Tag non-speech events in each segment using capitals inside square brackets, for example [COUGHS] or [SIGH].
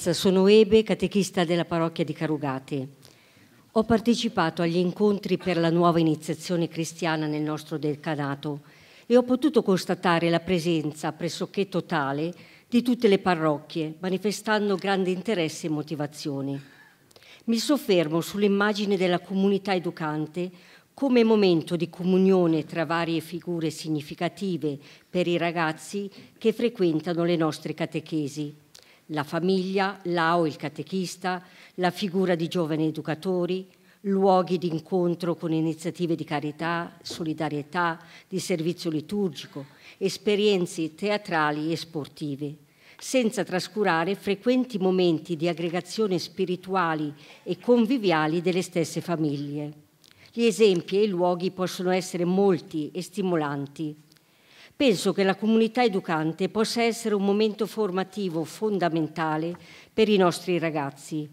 Cosenza, sono Ebe, catechista della parrocchia di Carugate. Ho partecipato agli incontri per la nuova iniziazione cristiana nel nostro decanato e ho potuto constatare la presenza pressoché totale di tutte le parrocchie, manifestando grande interesse e motivazione. Mi soffermo sull'immagine della comunità educante come momento di comunione tra varie figure significative per i ragazzi che frequentano le nostre catechesi la famiglia, l'AO, il catechista, la figura di giovani educatori, luoghi di incontro con iniziative di carità, solidarietà, di servizio liturgico, esperienze teatrali e sportive, senza trascurare frequenti momenti di aggregazione spirituali e conviviali delle stesse famiglie. Gli esempi e i luoghi possono essere molti e stimolanti. Penso che la comunità educante possa essere un momento formativo fondamentale per i nostri ragazzi.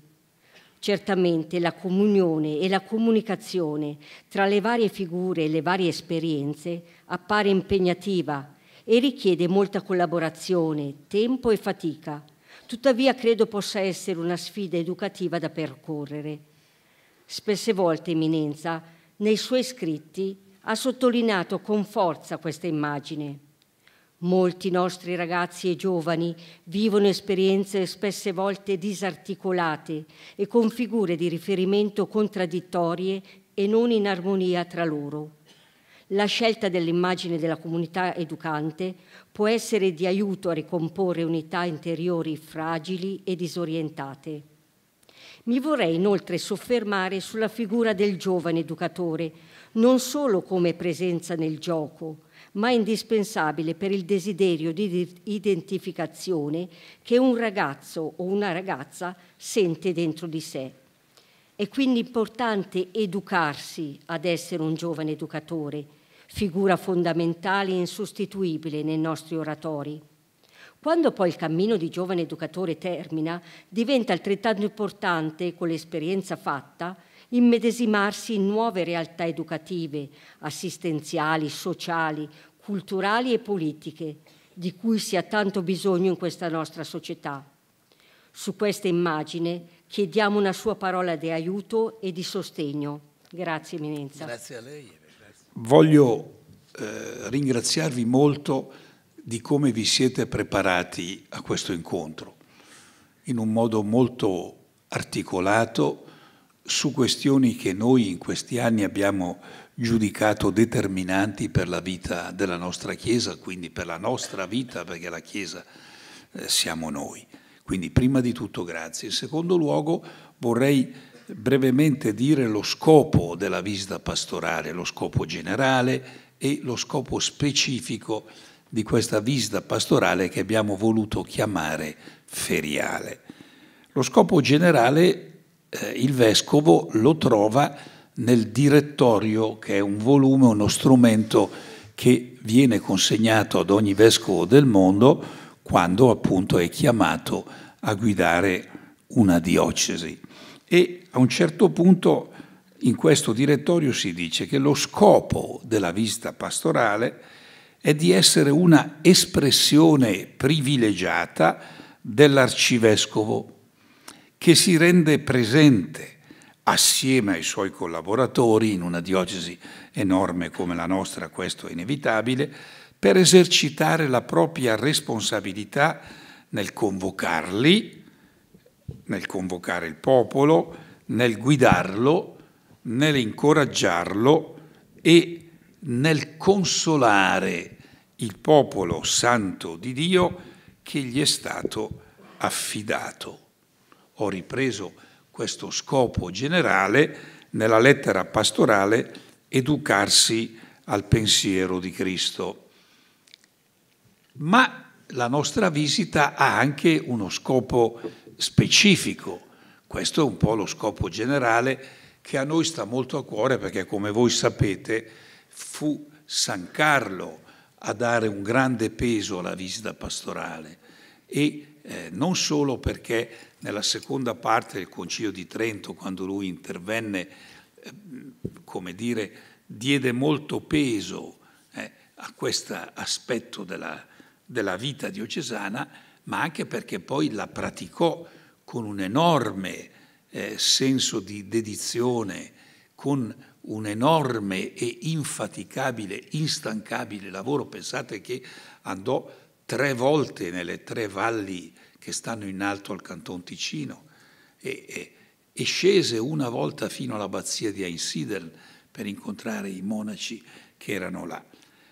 Certamente la comunione e la comunicazione tra le varie figure e le varie esperienze appare impegnativa e richiede molta collaborazione, tempo e fatica. Tuttavia credo possa essere una sfida educativa da percorrere. Spesse volte, Eminenza, nei suoi scritti ha sottolineato con forza questa immagine. Molti nostri ragazzi e giovani vivono esperienze spesse volte disarticolate e con figure di riferimento contraddittorie e non in armonia tra loro. La scelta dell'immagine della comunità educante può essere di aiuto a ricomporre unità interiori fragili e disorientate. Mi vorrei inoltre soffermare sulla figura del giovane educatore, non solo come presenza nel gioco, ma indispensabile per il desiderio di identificazione che un ragazzo o una ragazza sente dentro di sé. È quindi importante educarsi ad essere un giovane educatore, figura fondamentale e insostituibile nei nostri oratori. Quando poi il cammino di giovane educatore termina, diventa altrettanto importante, con l'esperienza fatta, immedesimarsi in nuove realtà educative, assistenziali, sociali, culturali e politiche, di cui si ha tanto bisogno in questa nostra società. Su questa immagine chiediamo una sua parola di aiuto e di sostegno. Grazie Eminenza. Grazie a lei. Grazie. Voglio eh, ringraziarvi molto di come vi siete preparati a questo incontro, in un modo molto articolato su questioni che noi in questi anni abbiamo giudicato determinanti per la vita della nostra Chiesa, quindi per la nostra vita, perché la Chiesa eh, siamo noi. Quindi prima di tutto grazie. In secondo luogo vorrei brevemente dire lo scopo della visita pastorale, lo scopo generale e lo scopo specifico di questa visita pastorale che abbiamo voluto chiamare feriale. Lo scopo generale eh, il vescovo lo trova nel direttorio, che è un volume, uno strumento che viene consegnato ad ogni vescovo del mondo quando appunto è chiamato a guidare una diocesi. E a un certo punto in questo direttorio si dice che lo scopo della visita pastorale è di essere una espressione privilegiata dell'arcivescovo che si rende presente assieme ai suoi collaboratori in una diocesi enorme come la nostra, questo è inevitabile, per esercitare la propria responsabilità nel convocarli, nel convocare il popolo, nel guidarlo, nell'incoraggiarlo e nel consolare il popolo santo di Dio che gli è stato affidato ho ripreso questo scopo generale nella lettera pastorale educarsi al pensiero di Cristo. Ma la nostra visita ha anche uno scopo specifico. Questo è un po' lo scopo generale che a noi sta molto a cuore perché, come voi sapete, fu San Carlo a dare un grande peso alla visita pastorale e eh, non solo perché nella seconda parte del Concilio di Trento, quando lui intervenne, eh, come dire, diede molto peso eh, a questo aspetto della, della vita diocesana, ma anche perché poi la praticò con un enorme eh, senso di dedizione, con un enorme e infaticabile, instancabile lavoro. Pensate che andò tre volte nelle tre valli che stanno in alto al Canton Ticino e, e, e scese una volta fino all'abbazia di Einsiedeln per incontrare i monaci che erano là.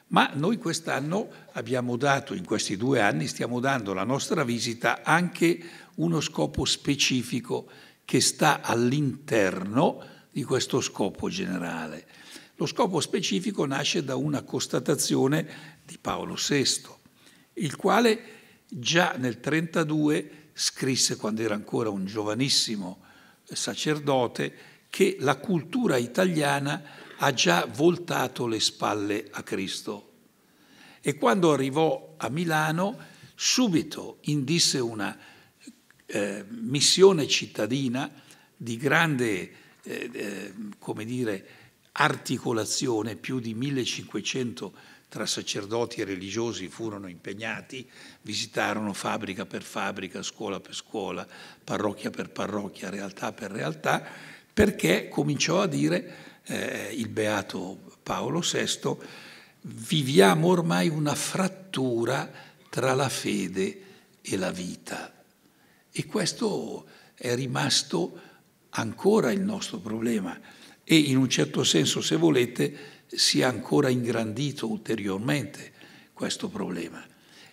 Ma noi quest'anno abbiamo dato, in questi due anni, stiamo dando la nostra visita anche uno scopo specifico che sta all'interno di questo scopo generale. Lo scopo specifico nasce da una constatazione di Paolo VI, il quale già nel 1932 scrisse, quando era ancora un giovanissimo eh, sacerdote, che la cultura italiana ha già voltato le spalle a Cristo. E quando arrivò a Milano, subito indisse una eh, missione cittadina di grande eh, eh, come dire, articolazione, più di 1500 tra sacerdoti e religiosi furono impegnati, visitarono fabbrica per fabbrica, scuola per scuola, parrocchia per parrocchia, realtà per realtà, perché cominciò a dire eh, il beato Paolo VI, viviamo ormai una frattura tra la fede e la vita. E questo è rimasto ancora il nostro problema e in un certo senso, se volete, si è ancora ingrandito ulteriormente questo problema.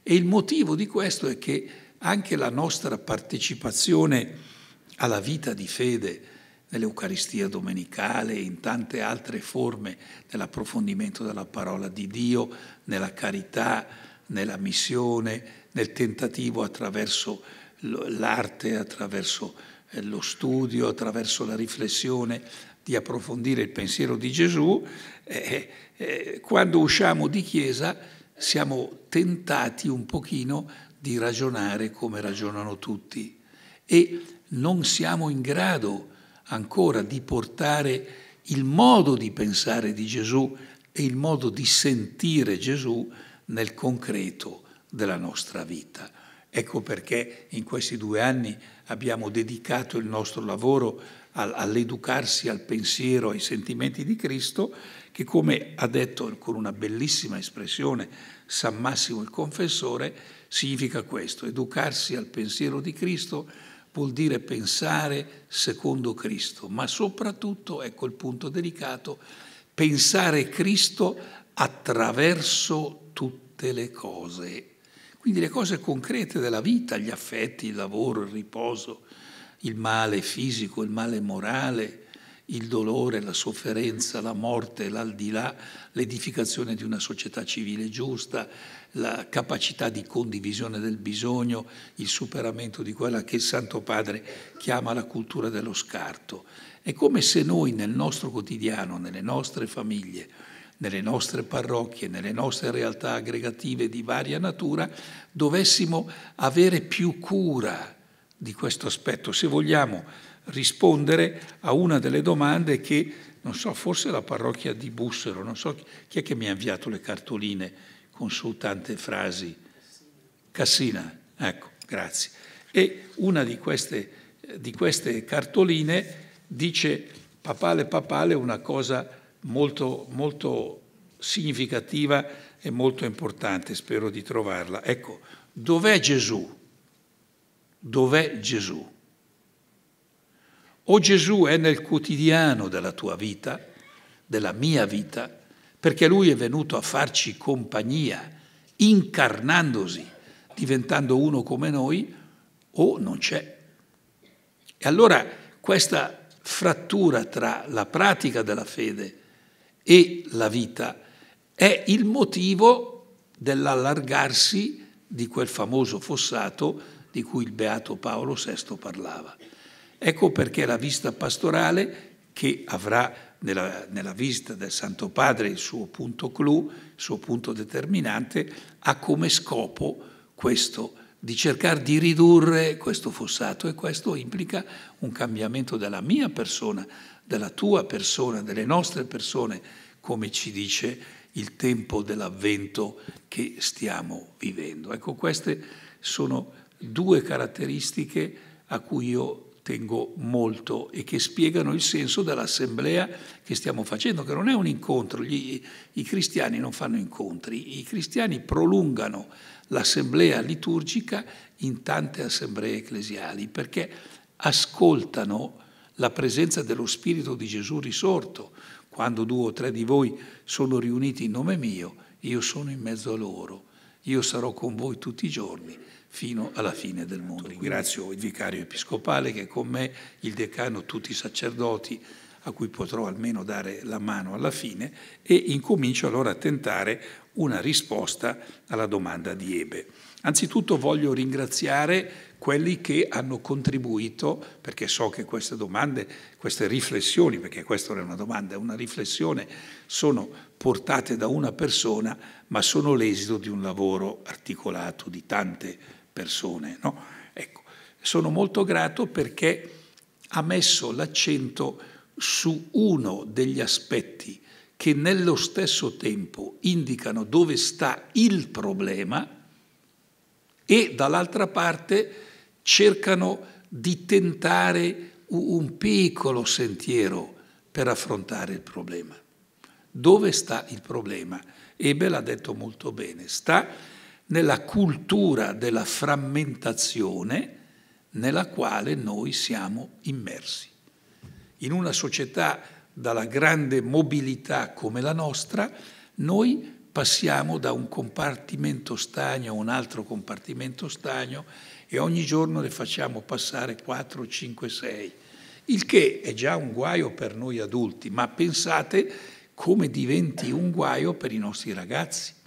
E il motivo di questo è che anche la nostra partecipazione alla vita di fede nell'Eucaristia domenicale e in tante altre forme, dell'approfondimento della parola di Dio, nella carità, nella missione, nel tentativo attraverso l'arte, attraverso eh, lo studio, attraverso la riflessione di approfondire il pensiero di Gesù, eh, eh, quando usciamo di chiesa siamo tentati un pochino di ragionare come ragionano tutti e non siamo in grado ancora di portare il modo di pensare di Gesù e il modo di sentire Gesù nel concreto della nostra vita. Ecco perché in questi due anni abbiamo dedicato il nostro lavoro all'educarsi al pensiero, ai sentimenti di Cristo che come ha detto con una bellissima espressione San Massimo il Confessore, significa questo, educarsi al pensiero di Cristo vuol dire pensare secondo Cristo, ma soprattutto, ecco il punto delicato, pensare Cristo attraverso tutte le cose, quindi le cose concrete della vita, gli affetti, il lavoro, il riposo, il male fisico, il male morale, il dolore, la sofferenza, la morte, l'aldilà, l'edificazione di una società civile giusta, la capacità di condivisione del bisogno, il superamento di quella che il Santo Padre chiama la cultura dello scarto. È come se noi nel nostro quotidiano, nelle nostre famiglie, nelle nostre parrocchie, nelle nostre realtà aggregative di varia natura, dovessimo avere più cura di questo aspetto. Se vogliamo rispondere a una delle domande che, non so, forse la parrocchia di Bussero, non so chi è che mi ha inviato le cartoline con su tante frasi. Cassina, ecco, grazie. E una di queste, di queste cartoline dice papale papale una cosa molto, molto significativa e molto importante, spero di trovarla. Ecco, dov'è Gesù? Dov'è Gesù? O Gesù è nel quotidiano della tua vita, della mia vita, perché Lui è venuto a farci compagnia, incarnandosi, diventando uno come noi, o non c'è. E allora questa frattura tra la pratica della fede e la vita è il motivo dell'allargarsi di quel famoso fossato di cui il beato Paolo VI parlava. Ecco perché la vista pastorale che avrà nella, nella, visita del Santo Padre il suo punto clou, il suo punto determinante, ha come scopo questo, di cercare di ridurre questo fossato e questo implica un cambiamento della mia persona, della tua persona, delle nostre persone, come ci dice il tempo dell'avvento che stiamo vivendo. Ecco, queste sono due caratteristiche a cui io tengo molto e che spiegano il senso dell'assemblea che stiamo facendo, che non è un incontro, Gli, i cristiani non fanno incontri, i cristiani prolungano l'assemblea liturgica in tante assemblee ecclesiali perché ascoltano la presenza dello Spirito di Gesù risorto. Quando due o tre di voi sono riuniti in nome mio, io sono in mezzo a loro, io sarò con voi tutti i giorni fino alla fine del mondo. Ringrazio il vicario episcopale che è con me, il decano, tutti i sacerdoti a cui potrò almeno dare la mano alla fine e incomincio allora a tentare una risposta alla domanda di Ebe. Anzitutto voglio ringraziare quelli che hanno contribuito, perché so che queste domande, queste riflessioni, perché questa non è una domanda, è una riflessione, sono portate da una persona, ma sono l'esito di un lavoro articolato di tante persone persone. No? Ecco, sono molto grato perché ha messo l'accento su uno degli aspetti che nello stesso tempo indicano dove sta il problema e dall'altra parte cercano di tentare un piccolo sentiero per affrontare il problema. Dove sta il problema? Ebel l'ha detto molto bene, sta nella cultura della frammentazione nella quale noi siamo immersi. In una società dalla grande mobilità come la nostra, noi passiamo da un compartimento stagno a un altro compartimento stagno e ogni giorno ne facciamo passare 4, 5, 6, il che è già un guaio per noi adulti, ma pensate come diventi un guaio per i nostri ragazzi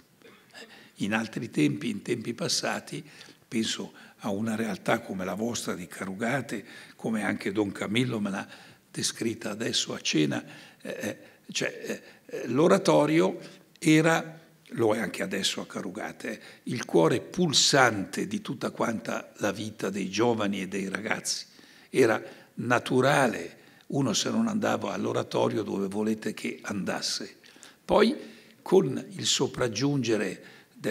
in altri tempi, in tempi passati, penso a una realtà come la vostra di Carugate, come anche Don Camillo me l'ha descritta adesso a cena, eh, eh cioè, eh, eh, l'oratorio era, lo è anche adesso a Carugate, eh, il cuore pulsante di tutta quanta la vita dei giovani e dei ragazzi. Era naturale, uno se non andava all'oratorio dove volete che andasse. Poi con il sopraggiungere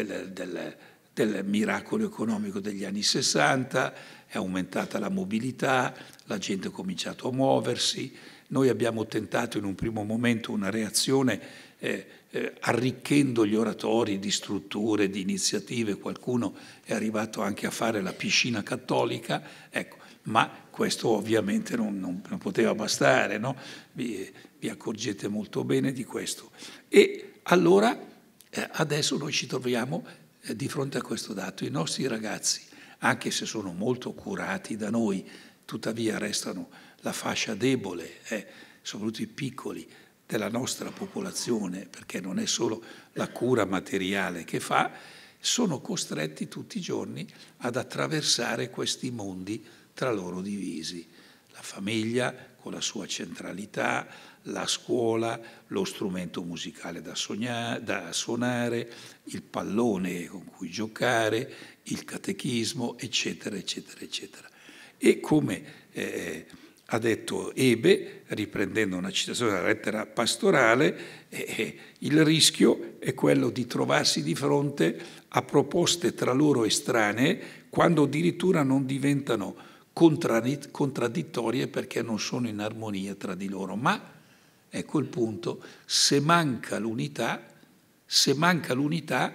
del, del, del miracolo economico degli anni 60, è aumentata la mobilità, la gente ha cominciato a muoversi, noi abbiamo tentato in un primo momento una reazione eh, eh, arricchendo gli oratori di strutture, di iniziative, qualcuno è arrivato anche a fare la piscina cattolica, ecco, ma questo ovviamente non, non, non poteva bastare, no? vi, vi accorgete molto bene di questo. E allora eh, adesso noi ci troviamo eh, di fronte a questo dato. I nostri ragazzi, anche se sono molto curati da noi, tuttavia restano la fascia debole, eh, soprattutto i piccoli, della nostra popolazione, perché non è solo la cura materiale che fa, sono costretti tutti i giorni ad attraversare questi mondi tra loro divisi. La famiglia con la sua centralità, la scuola, lo strumento musicale da, sognare, da suonare, il pallone con cui giocare, il catechismo, eccetera, eccetera, eccetera. E come eh, ha detto Ebe, riprendendo una citazione della lettera pastorale, eh, eh il rischio è quello di trovarsi di fronte a proposte tra loro estranee quando addirittura non diventano contraddittorie perché non sono in armonia tra di loro, ma Ecco il punto, se manca l'unità, se manca l'unità,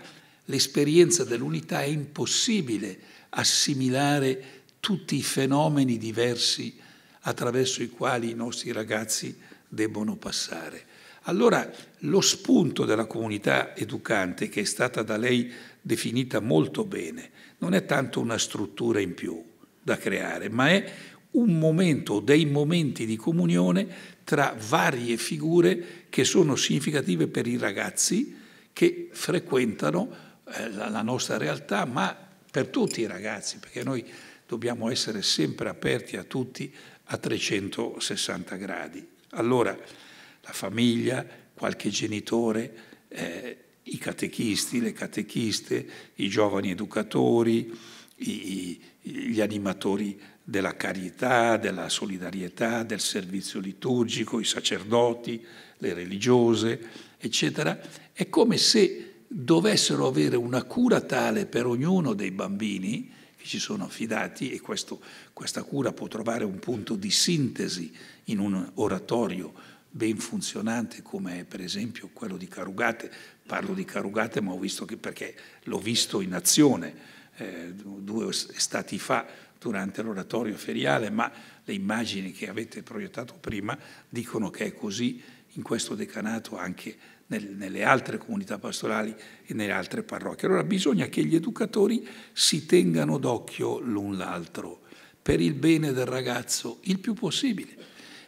l'esperienza dell'unità è impossibile assimilare tutti i fenomeni diversi attraverso i quali i nostri ragazzi debbono passare. Allora lo spunto della comunità educante, che è stata da lei definita molto bene, non è tanto una struttura in più da creare, ma è un momento o dei momenti di comunione tra varie figure che sono significative per i ragazzi che frequentano eh, la, la nostra realtà, ma per tutti i ragazzi, perché noi dobbiamo essere sempre aperti a tutti a 360 gradi. Allora, la famiglia, qualche genitore, eh, i catechisti, le catechiste, i giovani educatori, i, i, gli animatori della carità, della solidarietà, del servizio liturgico, i sacerdoti, le religiose, eccetera, è come se dovessero avere una cura tale per ognuno dei bambini che ci sono affidati e questo, questa cura può trovare un punto di sintesi in un oratorio ben funzionante come per esempio quello di Carugate. Parlo di Carugate ma ho visto che perché l'ho visto in azione eh, due estati fa durante l'oratorio feriale, ma le immagini che avete proiettato prima dicono che è così in questo decanato anche nel, nelle altre comunità pastorali e nelle altre parrocchie. Allora bisogna che gli educatori si tengano d'occhio l'un l'altro per il bene del ragazzo il più possibile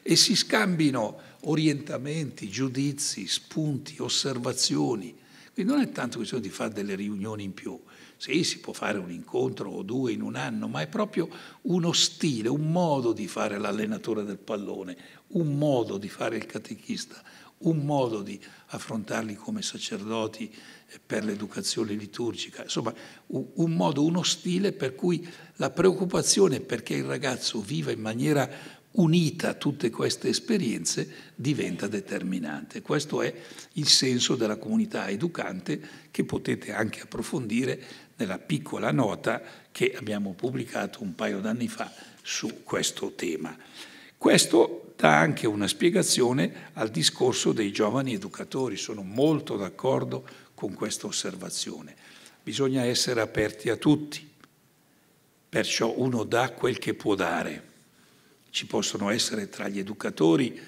e si scambino orientamenti, giudizi, spunti, osservazioni. Quindi non è tanto questione di fare delle riunioni in più, sì, si può fare un incontro o due in un anno, ma è proprio uno stile, un modo di fare l'allenatore del pallone, un modo di fare il catechista, un modo di affrontarli come sacerdoti eh, per l'educazione liturgica, insomma un modo, uno stile per cui la preoccupazione perché il ragazzo viva in maniera unita a tutte queste esperienze diventa determinante. Questo è il senso della comunità educante che potete anche approfondire nella piccola nota che abbiamo pubblicato un paio d'anni fa su questo tema. Questo dà anche una spiegazione al discorso dei giovani educatori, sono molto d'accordo con questa osservazione. Bisogna essere aperti a tutti, perciò uno dà quel che può dare. Ci possono essere tra gli educatori,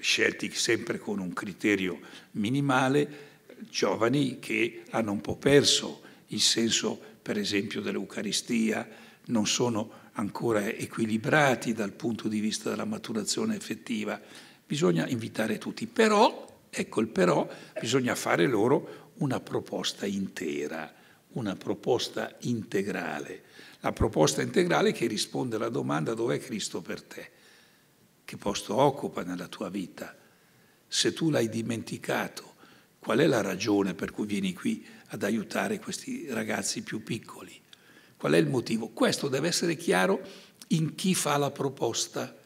scelti sempre con un criterio minimale, giovani che hanno un po' perso il senso per esempio dell'Eucaristia, non sono ancora equilibrati dal punto di vista della maturazione effettiva. Bisogna invitare tutti, però, ecco il però, bisogna fare loro una proposta intera, una proposta integrale. La proposta integrale che risponde alla domanda dov'è Cristo per te? Che posto occupa nella tua vita? Se tu l'hai dimenticato, Qual è la ragione per cui vieni qui ad aiutare questi ragazzi più piccoli? Qual è il motivo? Questo deve essere chiaro in chi fa la proposta,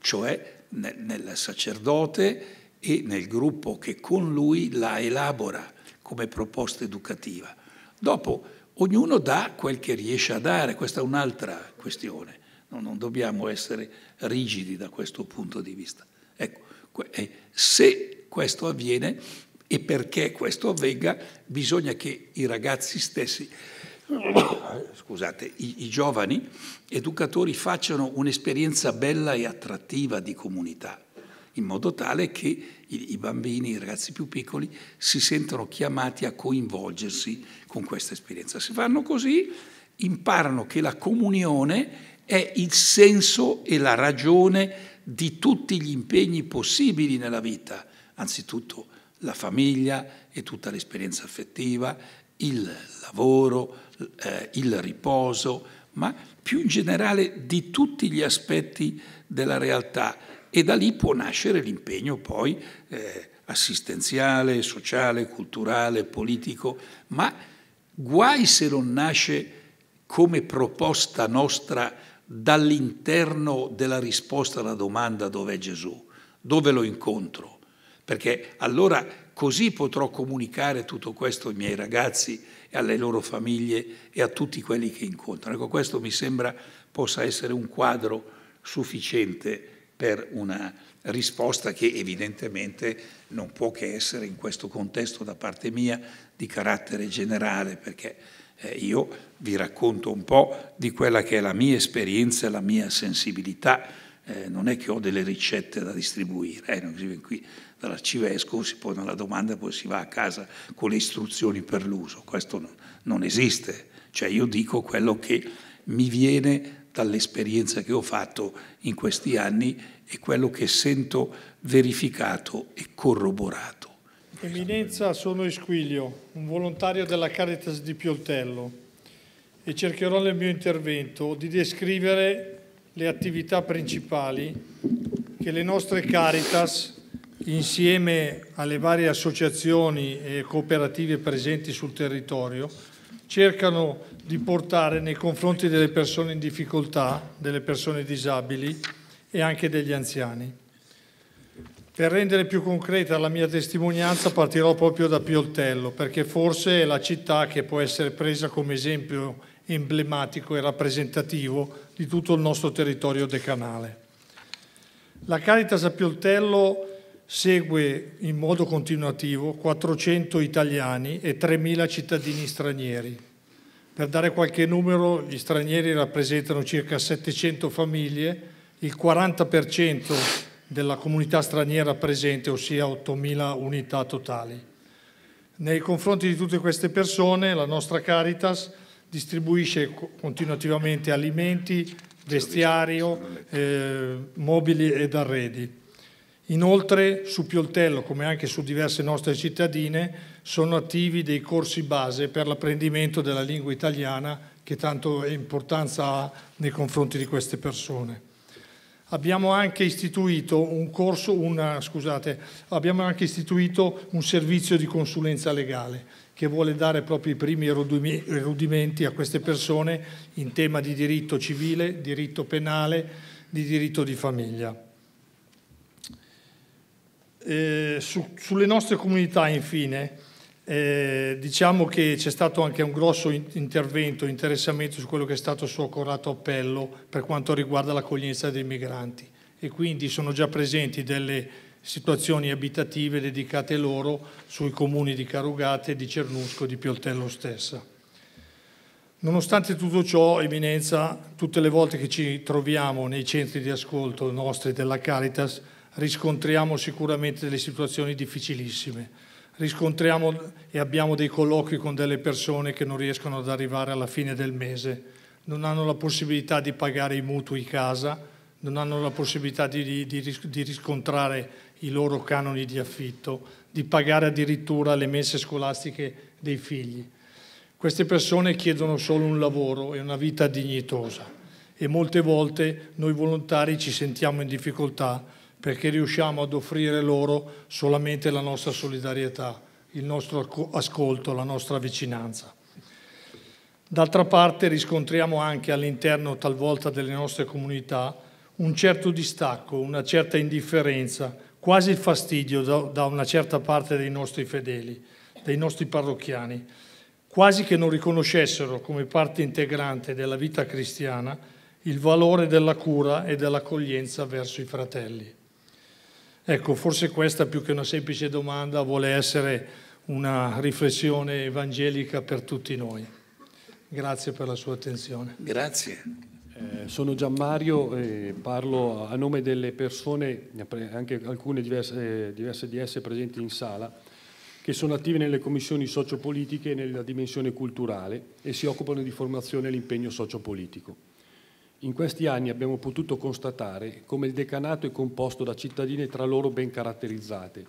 cioè nel, nel sacerdote e nel gruppo che con lui la elabora come proposta educativa. Dopo ognuno dà quel che riesce a dare, questa è un'altra questione, no, non dobbiamo essere rigidi da questo punto di vista. Ecco, eh, se questo avviene e perché questo avvenga bisogna che i ragazzi stessi, scusate, i, i giovani educatori facciano un'esperienza bella e attrattiva di comunità, in modo tale che i, i bambini, i ragazzi più piccoli, si sentano chiamati a coinvolgersi con questa esperienza. Se fanno così, imparano che la comunione è il senso e la ragione di tutti gli impegni possibili nella vita, anzitutto la famiglia e tutta l'esperienza affettiva, il lavoro, eh, il riposo, ma più in generale di tutti gli aspetti della realtà e da lì può nascere l'impegno poi eh, assistenziale, sociale, culturale, politico, ma guai se non nasce come proposta nostra dall'interno della risposta alla domanda dov'è Gesù, dove lo incontro, perché allora così potrò comunicare tutto questo ai miei ragazzi e alle loro famiglie e a tutti quelli che incontrano. Ecco, questo mi sembra possa essere un quadro sufficiente per una risposta che evidentemente non può che essere in questo contesto da parte mia di carattere generale, perché eh, io vi racconto un po' di quella che è la mia esperienza e la mia sensibilità. Eh, non è che ho delle ricette da distribuire, eh, qui dall'arcivescovo, si pone la domanda e poi si va a casa con le istruzioni per l'uso. Questo non, non esiste. Cioè io dico quello che mi viene dall'esperienza che ho fatto in questi anni e quello che sento verificato e corroborato. Eminenza, sono Esquilio, un volontario della Caritas di Pioltello e cercherò nel mio intervento di descrivere le attività principali che le nostre Caritas insieme alle varie associazioni e cooperative presenti sul territorio, cercano di portare nei confronti delle persone in difficoltà, delle persone disabili e anche degli anziani. Per rendere più concreta la mia testimonianza partirò proprio da Pioltello, perché forse è la città che può essere presa come esempio emblematico e rappresentativo di tutto il nostro territorio decanale. La Caritas a Pioltello segue in modo continuativo 400 italiani e 3.000 cittadini stranieri. Per dare qualche numero, gli stranieri rappresentano circa 700 famiglie, il 40% della comunità straniera presente, ossia 8.000 unità totali. Nei confronti di tutte queste persone, la nostra Caritas distribuisce continuativamente alimenti, vestiario, eh, mobili ed arredi. Inoltre su Pioltello, come anche su diverse nostre cittadine, sono attivi dei corsi base per l'apprendimento della lingua italiana che tanto importanza ha nei confronti di queste persone. Abbiamo anche istituito un, corso, una, scusate, abbiamo anche istituito un servizio di consulenza legale che vuole dare proprio i primi rudimenti a queste persone in tema di diritto civile, diritto penale, di diritto di famiglia. Eh, su, sulle nostre comunità, infine, eh, diciamo che c'è stato anche un grosso intervento, interessamento su quello che è stato il suo accorato appello per quanto riguarda l'accoglienza dei migranti e quindi sono già presenti delle situazioni abitative dedicate loro sui comuni di Carugate, di Cernusco e di Pioltello stessa. Nonostante tutto ciò, Eminenza, tutte le volte che ci troviamo nei centri di ascolto nostri della Caritas, riscontriamo sicuramente delle situazioni difficilissime, riscontriamo e abbiamo dei colloqui con delle persone che non riescono ad arrivare alla fine del mese, non hanno la possibilità di pagare i mutui casa, non hanno la possibilità di, di, di riscontrare i loro canoni di affitto, di pagare addirittura le messe scolastiche dei figli. Queste persone chiedono solo un lavoro e una vita dignitosa e molte volte noi volontari ci sentiamo in difficoltà perché riusciamo ad offrire loro solamente la nostra solidarietà, il nostro ascolto, la nostra vicinanza. D'altra parte riscontriamo anche all'interno talvolta delle nostre comunità un certo distacco, una certa indifferenza, quasi il fastidio da, una certa parte dei nostri fedeli, dei nostri parrocchiani, quasi che non riconoscessero come parte integrante della vita cristiana il valore della cura e dell'accoglienza verso i fratelli. Ecco, forse questa più che una semplice domanda vuole essere una riflessione evangelica per tutti noi. Grazie per la sua attenzione. Grazie. Eh, sono Gianmario e parlo a nome delle persone, anche alcune diverse, eh, diverse di esse presenti in sala, che sono attive nelle commissioni sociopolitiche e nella dimensione culturale e si occupano di formazione e l'impegno sociopolitico. In questi anni abbiamo potuto constatare come il decanato è composto da cittadine tra loro ben caratterizzate.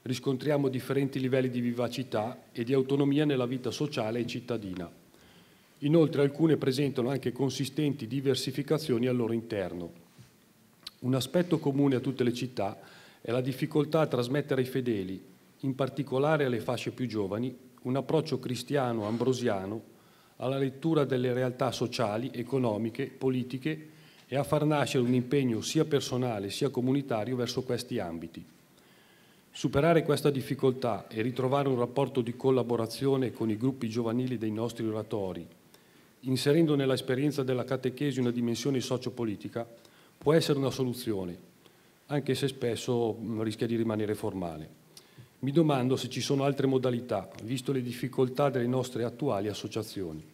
Riscontriamo differenti livelli di vivacità e di autonomia nella vita sociale e cittadina. Inoltre alcune presentano anche consistenti diversificazioni al loro interno. Un aspetto comune a tutte le città è la difficoltà a trasmettere ai fedeli, in particolare alle fasce più giovani, un approccio cristiano ambrosiano alla lettura delle realtà sociali, economiche, politiche e a far nascere un impegno sia personale sia comunitario verso questi ambiti. Superare questa difficoltà e ritrovare un rapporto di collaborazione con i gruppi giovanili dei nostri oratori, inserendo nell'esperienza della catechesi una dimensione sociopolitica, può essere una soluzione, anche se spesso mm, rischia di rimanere formale. Mi domando se ci sono altre modalità, visto le difficoltà delle nostre attuali associazioni.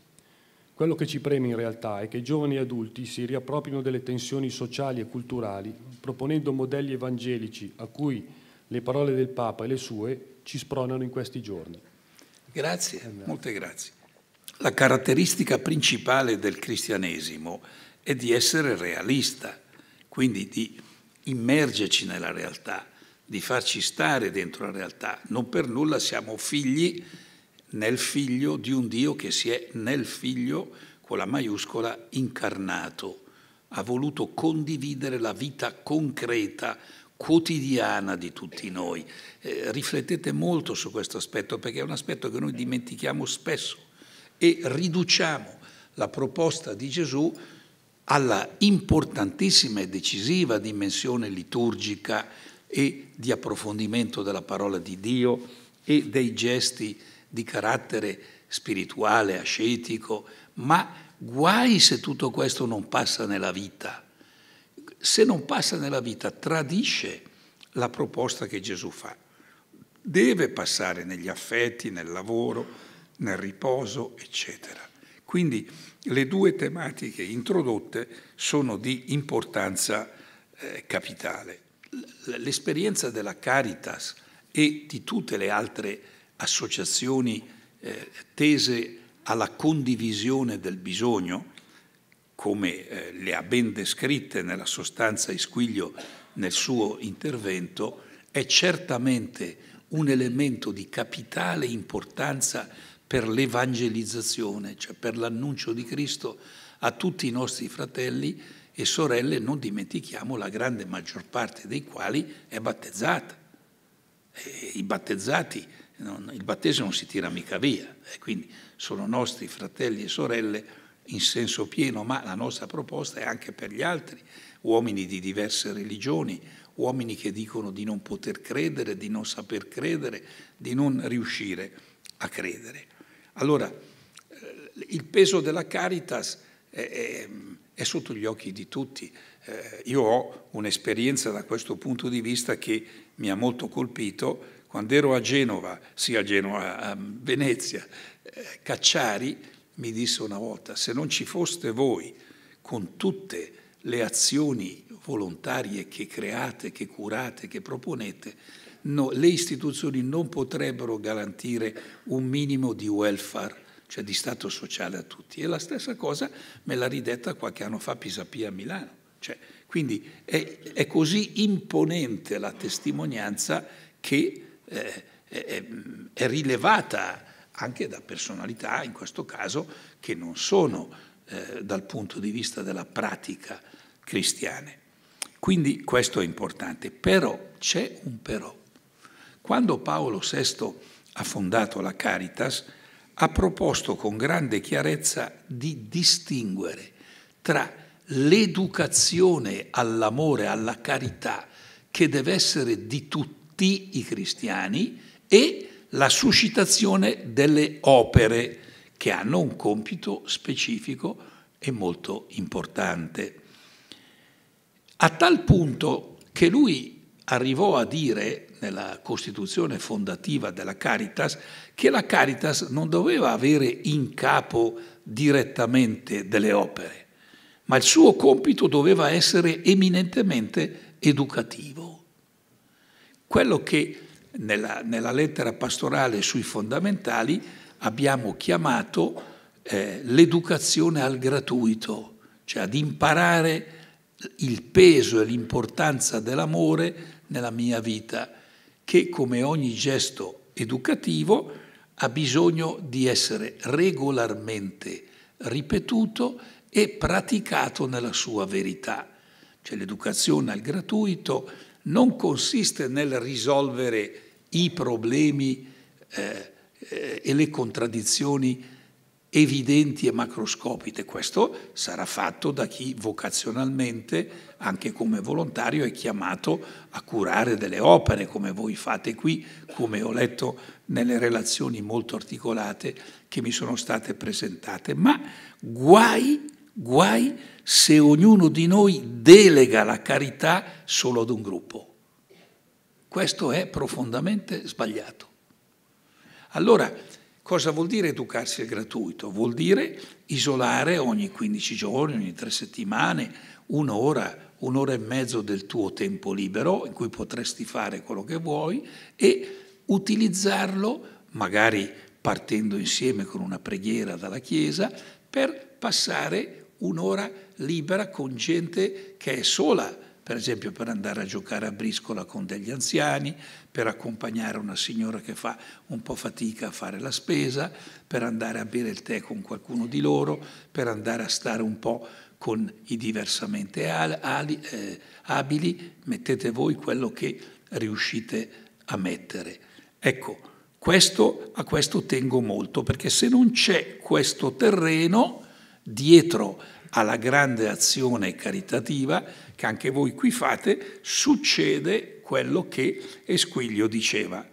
Quello che ci preme in realtà è che i giovani adulti si riappropriano delle tensioni sociali e culturali, proponendo modelli evangelici a cui le parole del Papa e le sue ci spronano in questi giorni. Grazie, molte grazie. La caratteristica principale del cristianesimo è di essere realista, quindi di immergerci nella realtà, di farci stare dentro la realtà. Non per nulla siamo figli nel figlio di un Dio che si è nel figlio con la maiuscola incarnato, ha voluto condividere la vita concreta, quotidiana di tutti noi. Eh, riflettete molto su questo aspetto perché è un aspetto che noi dimentichiamo spesso e riduciamo la proposta di Gesù alla importantissima e decisiva dimensione liturgica e di approfondimento della parola di Dio e dei gesti di carattere spirituale, ascetico, ma guai se tutto questo non passa nella vita. Se non passa nella vita, tradisce la proposta che Gesù fa. Deve passare negli affetti, nel lavoro, nel riposo, eccetera. Quindi le due tematiche introdotte sono di importanza eh, capitale. L'esperienza della Caritas e di tutte le altre associazioni eh, tese alla condivisione del bisogno, come eh, le ha ben descritte nella sostanza Isquiglio nel suo intervento, è certamente un elemento di capitale importanza per l'evangelizzazione, cioè per l'annuncio di Cristo a tutti i nostri fratelli e sorelle, non dimentichiamo la grande maggior parte dei quali è battezzata. E I battezzati non, il battesimo non si tira mica via, e quindi sono nostri fratelli e sorelle in senso pieno, ma la nostra proposta è anche per gli altri, uomini di diverse religioni, uomini che dicono di non poter credere, di non saper credere, di non riuscire a credere. Allora, eh, il peso della Caritas è, è, è sotto gli occhi di tutti. Eh, io ho un'esperienza da questo punto di vista che mi ha molto colpito quando ero a Genova, sì a Genova, a Venezia, eh, Cacciari mi disse una volta, se non ci foste voi con tutte le azioni volontarie che create, che curate, che proponete, no, le istituzioni non potrebbero garantire un minimo di welfare cioè di stato sociale a tutti. E la stessa cosa me l'ha ridetta qualche anno fa Pisapia a Milano. Cioè, quindi è, è, così imponente la testimonianza che eh, è, è, rilevata anche da personalità, in questo caso, che non sono eh, dal punto di vista della pratica cristiane. Quindi questo è importante, però c'è un però. Quando Paolo VI ha fondato la Caritas, ha proposto con grande chiarezza di distinguere tra l'educazione all'amore, alla carità, che deve essere di tutti, tutti i cristiani e la suscitazione delle opere che hanno un compito specifico e molto importante. A tal punto che lui arrivò a dire nella costituzione fondativa della Caritas che la Caritas non doveva avere in capo direttamente delle opere, ma il suo compito doveva essere eminentemente educativo. Quello che nella, nella lettera pastorale sui fondamentali abbiamo chiamato eh, l'educazione al gratuito, cioè ad imparare il peso e l'importanza dell'amore nella mia vita, che come ogni gesto educativo ha bisogno di essere regolarmente ripetuto e praticato nella sua verità. Cioè l'educazione al gratuito non consiste nel risolvere i problemi eh, eh, e le contraddizioni evidenti e macroscopiche. Questo sarà fatto da chi vocazionalmente, anche come volontario, è chiamato a curare delle opere, come voi fate qui, come ho letto nelle relazioni molto articolate che mi sono state presentate. Ma guai Guai se ognuno di noi delega la carità solo ad un gruppo. Questo è profondamente sbagliato. Allora, cosa vuol dire educarsi al gratuito? Vuol dire isolare ogni 15 giorni, ogni tre settimane, un'ora, un'ora e mezzo del tuo tempo libero in cui potresti fare quello che vuoi e utilizzarlo, magari partendo insieme con una preghiera dalla Chiesa, per passare un'ora libera con gente che è sola, per esempio per andare a giocare a briscola con degli anziani, per accompagnare una signora che fa un po' fatica a fare la spesa, per andare a bere il tè con qualcuno di loro, per andare a stare un po' con i diversamente ali, eh, abili, mettete voi quello che riuscite a mettere. Ecco, questo, a questo tengo molto, perché se non c'è questo terreno, dietro alla grande azione caritativa che anche voi qui fate, succede quello che Esquiglio diceva.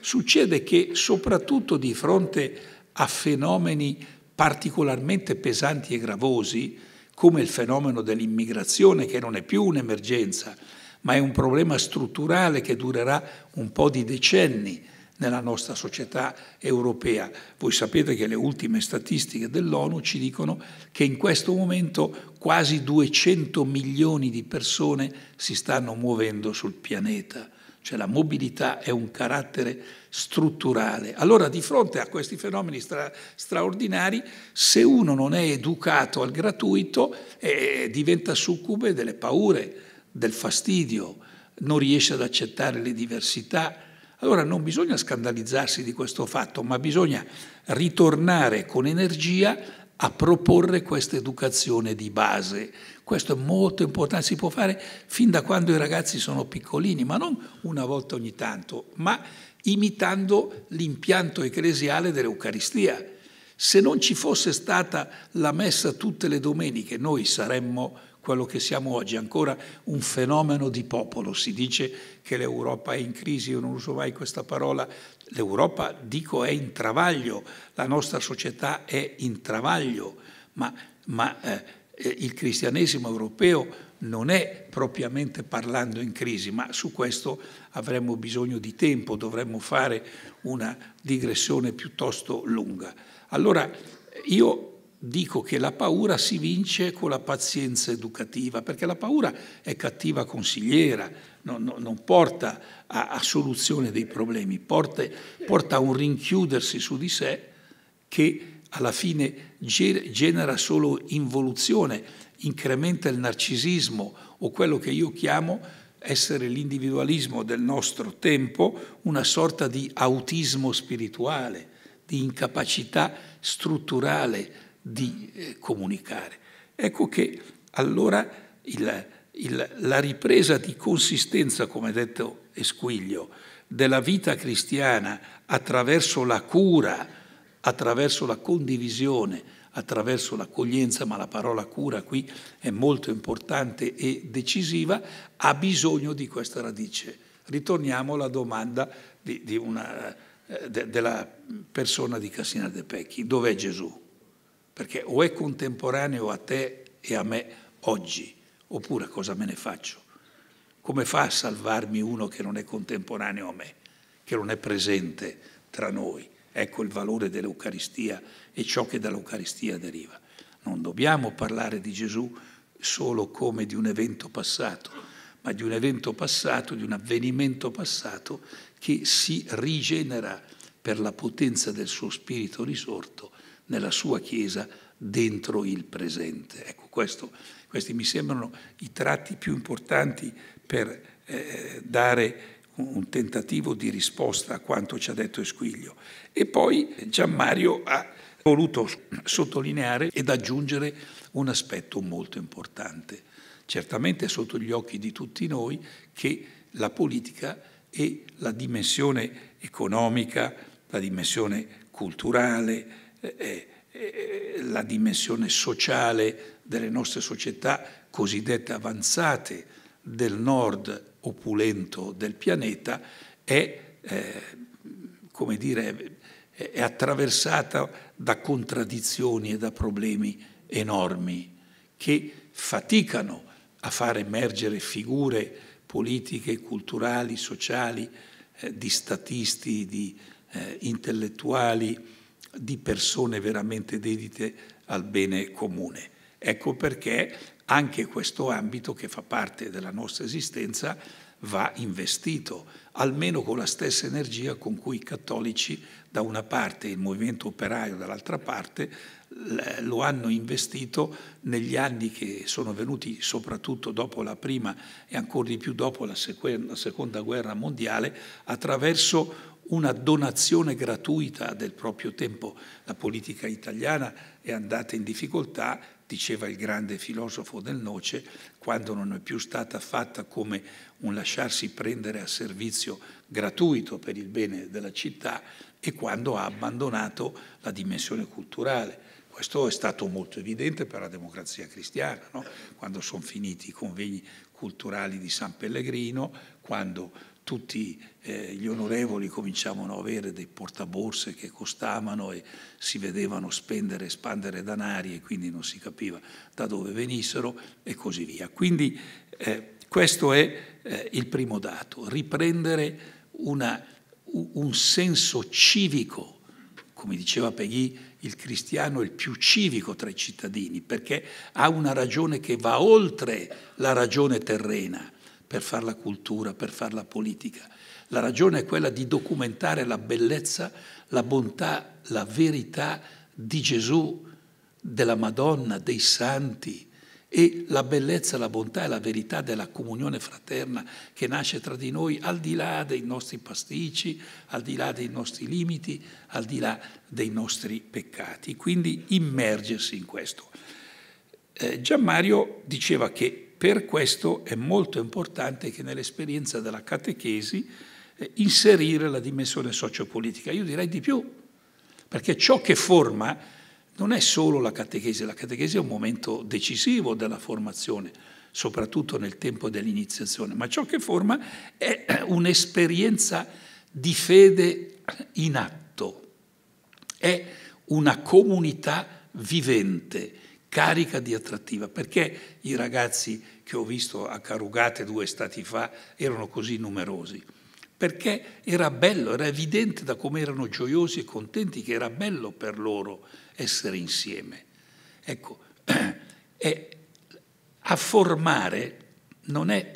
Succede che soprattutto di fronte a fenomeni particolarmente pesanti e gravosi, come il fenomeno dell'immigrazione, che non è più un'emergenza, ma è un problema strutturale che durerà un po' di decenni, nella nostra società europea. Voi sapete che le ultime statistiche dell'ONU ci dicono che in questo momento quasi 200 milioni di persone si stanno muovendo sul pianeta, cioè la mobilità è un carattere strutturale. Allora di fronte a questi fenomeni stra straordinari, se uno non è educato al gratuito, eh, diventa succube delle paure, del fastidio, non riesce ad accettare le diversità, allora non bisogna scandalizzarsi di questo fatto, ma bisogna ritornare con energia a proporre questa educazione di base. Questo è molto importante, si può fare fin da quando i ragazzi sono piccolini, ma non una volta ogni tanto, ma imitando l'impianto ecclesiale dell'Eucaristia. Se non ci fosse stata la messa tutte le domeniche, noi saremmo quello che siamo oggi, ancora un fenomeno di popolo. Si dice che l'Europa è in crisi, io non uso mai questa parola, l'Europa, dico, è in travaglio, la nostra società è in travaglio, ma, ma eh, eh il cristianesimo europeo non è propriamente parlando in crisi, ma su questo avremmo bisogno di tempo, dovremmo fare una digressione piuttosto lunga. Allora io dico che la paura si vince con la pazienza educativa, perché la paura è cattiva consigliera, no, no, non porta a, a, soluzione dei problemi, porta, porta, a un rinchiudersi su di sé che alla fine genera solo involuzione, incrementa il narcisismo o quello che io chiamo essere l'individualismo del nostro tempo, una sorta di autismo spirituale, di incapacità strutturale di eh, comunicare. Ecco che allora il, il, la ripresa di consistenza, come detto Esquiglio, della vita cristiana attraverso la cura, attraverso la condivisione, attraverso l'accoglienza, ma la parola cura qui è molto importante e decisiva, ha bisogno di questa radice. Ritorniamo alla domanda di, di una, eh, de, della persona di Cassina De Pecchi, dov'è Gesù? perché o è contemporaneo a te e a me oggi, oppure cosa me ne faccio? Come fa a salvarmi uno che non è contemporaneo a me, che non è presente tra noi? Ecco il valore dell'Eucaristia e ciò che dall'Eucaristia deriva. Non dobbiamo parlare di Gesù solo come di un evento passato, ma di un evento passato, di un avvenimento passato che si rigenera per la potenza del suo spirito risorto nella sua Chiesa dentro il presente. Ecco, questo, questi mi sembrano i tratti più importanti per eh, dare un tentativo di risposta a quanto ci ha detto Esquiglio. E poi Gianmario ha voluto sottolineare ed aggiungere un aspetto molto importante, certamente è sotto gli occhi di tutti noi, che la politica e la dimensione economica, la dimensione culturale, eh, eh, la dimensione sociale delle nostre società cosiddette avanzate del nord opulento del pianeta è, eh, come dire, è attraversata da contraddizioni e da problemi enormi che faticano a far emergere figure politiche, culturali, sociali, eh, di statisti, di eh, intellettuali, di persone veramente dedite al bene comune. Ecco perché anche questo ambito che fa parte della nostra esistenza va investito, almeno con la stessa energia con cui i cattolici da una parte e il movimento operaio dall'altra parte lo hanno investito negli anni che sono venuti soprattutto dopo la prima e ancora di più dopo la, seconda guerra mondiale attraverso una donazione gratuita del proprio tempo. La politica italiana è andata in difficoltà, diceva il grande filosofo del Noce, quando non è più stata fatta come un lasciarsi prendere a servizio gratuito per il bene della città e quando ha abbandonato la dimensione culturale. Questo è stato molto evidente per la democrazia cristiana, no? quando sono finiti i convegni culturali di San Pellegrino, quando tutti eh, gli onorevoli cominciavano a avere dei portaborse che costavano e si vedevano spendere e spandere danari e quindi non si capiva da dove venissero e così via. Quindi eh, questo è eh, il primo dato, riprendere una, un senso civico, come diceva Peggy, il cristiano è il più civico tra i cittadini perché ha una ragione che va oltre la ragione terrena per fare la cultura, per fare la politica. La ragione è quella di documentare la bellezza, la bontà, la verità di Gesù, della Madonna, dei santi e la bellezza, la bontà e la verità della comunione fraterna che nasce tra di noi al di là dei nostri pasticci, al di là dei nostri limiti, al di là dei nostri peccati. Quindi immergersi in questo. Eh, Gianmario diceva che per questo è molto importante che nell'esperienza della catechesi eh, inserire la dimensione sociopolitica. Io direi di più, perché ciò che forma non è solo la catechesi, la catechesi è un momento decisivo della formazione, soprattutto nel tempo dell'iniziazione, ma ciò che forma è [CLEARS THROAT] un'esperienza di fede in atto, è una comunità vivente carica di attrattiva, perché i ragazzi che ho visto a Carugate due stati fa erano così numerosi? Perché era bello, era evidente da come erano gioiosi e contenti che era bello per loro essere insieme. Ecco, [CLEARS THROAT] e a formare non è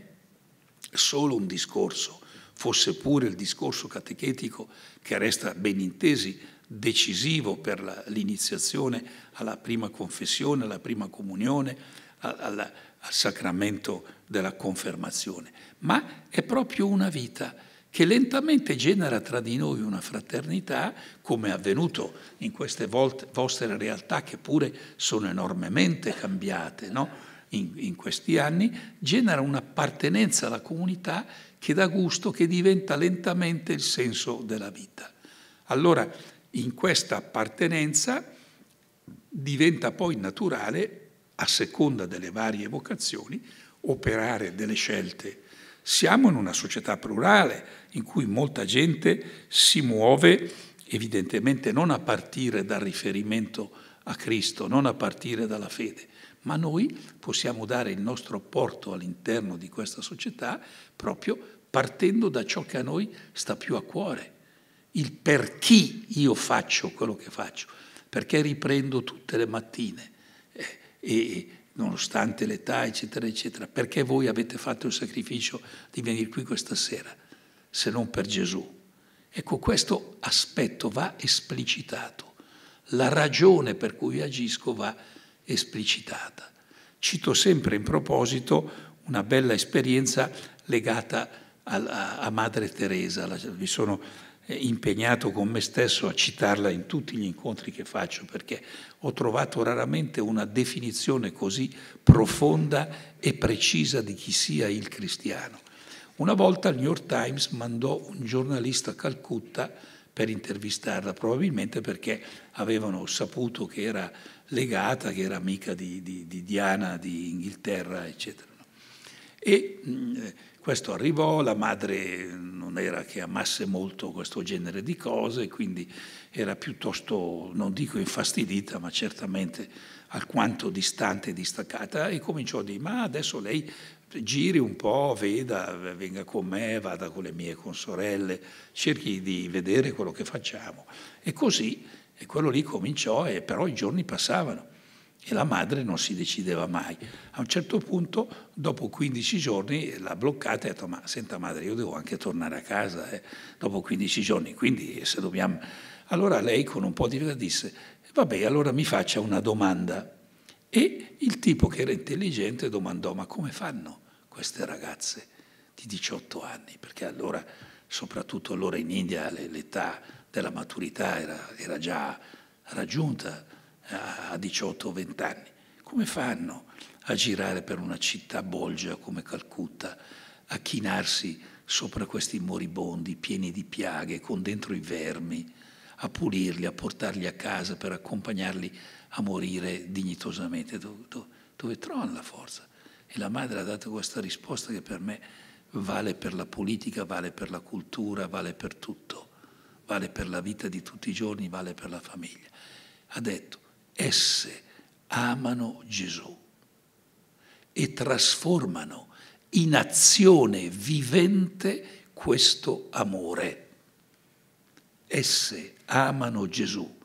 solo un discorso, fosse pure il discorso catechetico che resta ben intesi decisivo per la, l'iniziazione alla prima confessione, alla prima comunione, al, al, al sacramento della confermazione, ma è proprio una vita che lentamente genera tra di noi una fraternità, come è avvenuto in queste volte, vostre realtà che pure sono enormemente cambiate no? in, in questi anni, genera un'appartenenza alla comunità che dà gusto, che diventa lentamente il senso della vita. Allora in questa appartenenza diventa poi naturale, a seconda delle varie vocazioni, operare delle scelte. Siamo in una società plurale in cui molta gente si muove evidentemente non a partire dal riferimento a Cristo, non a partire dalla fede, ma noi possiamo dare il nostro apporto all'interno di questa società proprio partendo da ciò che a noi sta più a cuore, il per chi io faccio quello che faccio, perché riprendo tutte le mattine eh, e nonostante l'età eccetera eccetera, perché voi avete fatto il sacrificio di venire qui questa sera, se non per Gesù. Ecco, questo aspetto va esplicitato, la ragione per cui agisco va esplicitata. Cito sempre in proposito una bella esperienza legata a, a, a Madre Teresa, vi sono impegnato con me stesso a citarla in tutti gli incontri che faccio perché ho trovato raramente una definizione così profonda e precisa di chi sia il cristiano. Una volta il New York Times mandò un giornalista a Calcutta per intervistarla, probabilmente perché avevano saputo che era legata, che era amica di, di, di Diana di Inghilterra, eccetera. E, mh, mm, questo arrivò, la madre non era che amasse molto questo genere di cose, quindi era piuttosto, non dico infastidita, ma certamente alquanto distante e distaccata e cominciò a dire ma adesso lei giri un po', veda, venga con me, vada con le mie consorelle, cerchi di vedere quello che facciamo. E così, e quello lì cominciò, e però i giorni passavano e la madre non si decideva mai. A un certo punto, dopo 15 giorni, l'ha bloccata e ha detto ma senta madre, io devo anche tornare a casa eh, dopo 15 giorni, quindi se dobbiamo... Allora lei con un po' di vita disse vabbè, allora mi faccia una domanda. E il tipo che era intelligente domandò ma come fanno queste ragazze di 18 anni? Perché allora, soprattutto allora in India, l'età della maturità era, era già raggiunta a 18-20 anni. Come fanno a girare per una città bolgia come Calcutta, a chinarsi sopra questi moribondi pieni di piaghe, con dentro i vermi, a pulirli, a portarli a casa per accompagnarli a morire dignitosamente? Dove, dove, dove trovano la forza? E la madre ha dato questa risposta che per me vale per la politica, vale per la cultura, vale per tutto, vale per la vita di tutti i giorni, vale per la famiglia. Ha detto, esse amano Gesù e trasformano in azione vivente questo amore. Esse amano Gesù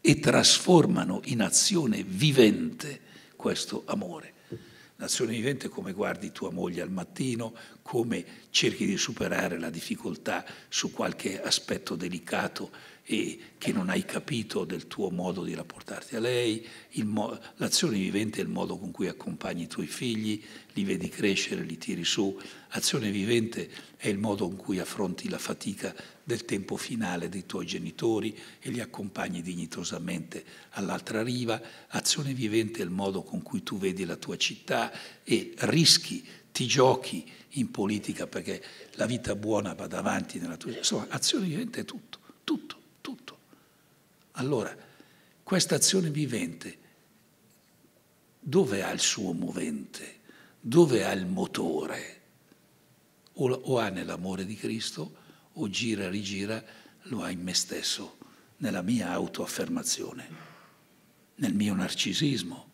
e trasformano in azione vivente questo amore. L'azione vivente è come guardi tua moglie al mattino, come cerchi di superare la difficoltà su qualche aspetto delicato e che non hai capito del tuo modo di rapportarti a lei, l'azione vivente è il modo con cui accompagni i tuoi figli, li vedi crescere, li tiri su, l'azione vivente è il modo con cui affronti la fatica del tempo finale dei tuoi genitori e li accompagni dignitosamente all'altra riva, l'azione vivente è il modo con cui tu vedi la tua città e rischi, ti giochi in politica perché la vita buona va davanti nella tua... città, Insomma, azione vivente è tutto, tutto tutto. Allora, questa azione vivente, dove ha il suo movente? Dove ha il motore? O, o ha nell'amore di Cristo, o gira e rigira, lo ha in me stesso, nella mia autoaffermazione, nel mio narcisismo.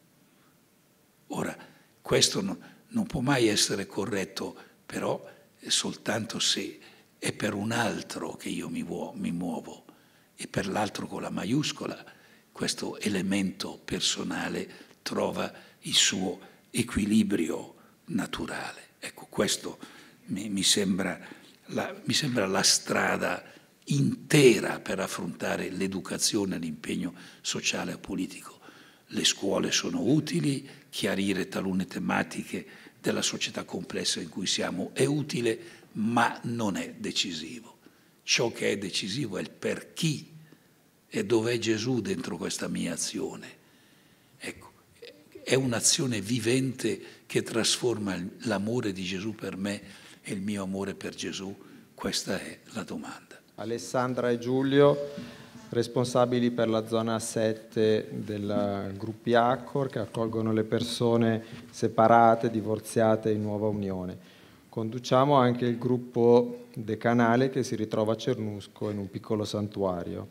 Ora, questo non, non può mai essere corretto, però soltanto se è per un altro che io mi, muo- mi muovo e per l'altro con la maiuscola, questo elemento personale trova il suo equilibrio naturale. Ecco, questo mi, mi, sembra, la, mi sembra la strada intera per affrontare l'educazione all'impegno sociale e politico. Le scuole sono utili, chiarire talune tematiche della società complessa in cui siamo è utile, ma non è decisivo. Ciò che è decisivo è il per chi e dov'è Gesù dentro questa mia azione. Ecco, è un'azione vivente che trasforma l'amore di Gesù per me e il mio amore per Gesù. Questa è la domanda. Alessandra e Giulio, responsabili per la zona 7 del gruppo Accor che accolgono le persone separate, divorziate in nuova unione. Conduciamo anche il gruppo decanale che si ritrova a Cernusco in un piccolo santuario.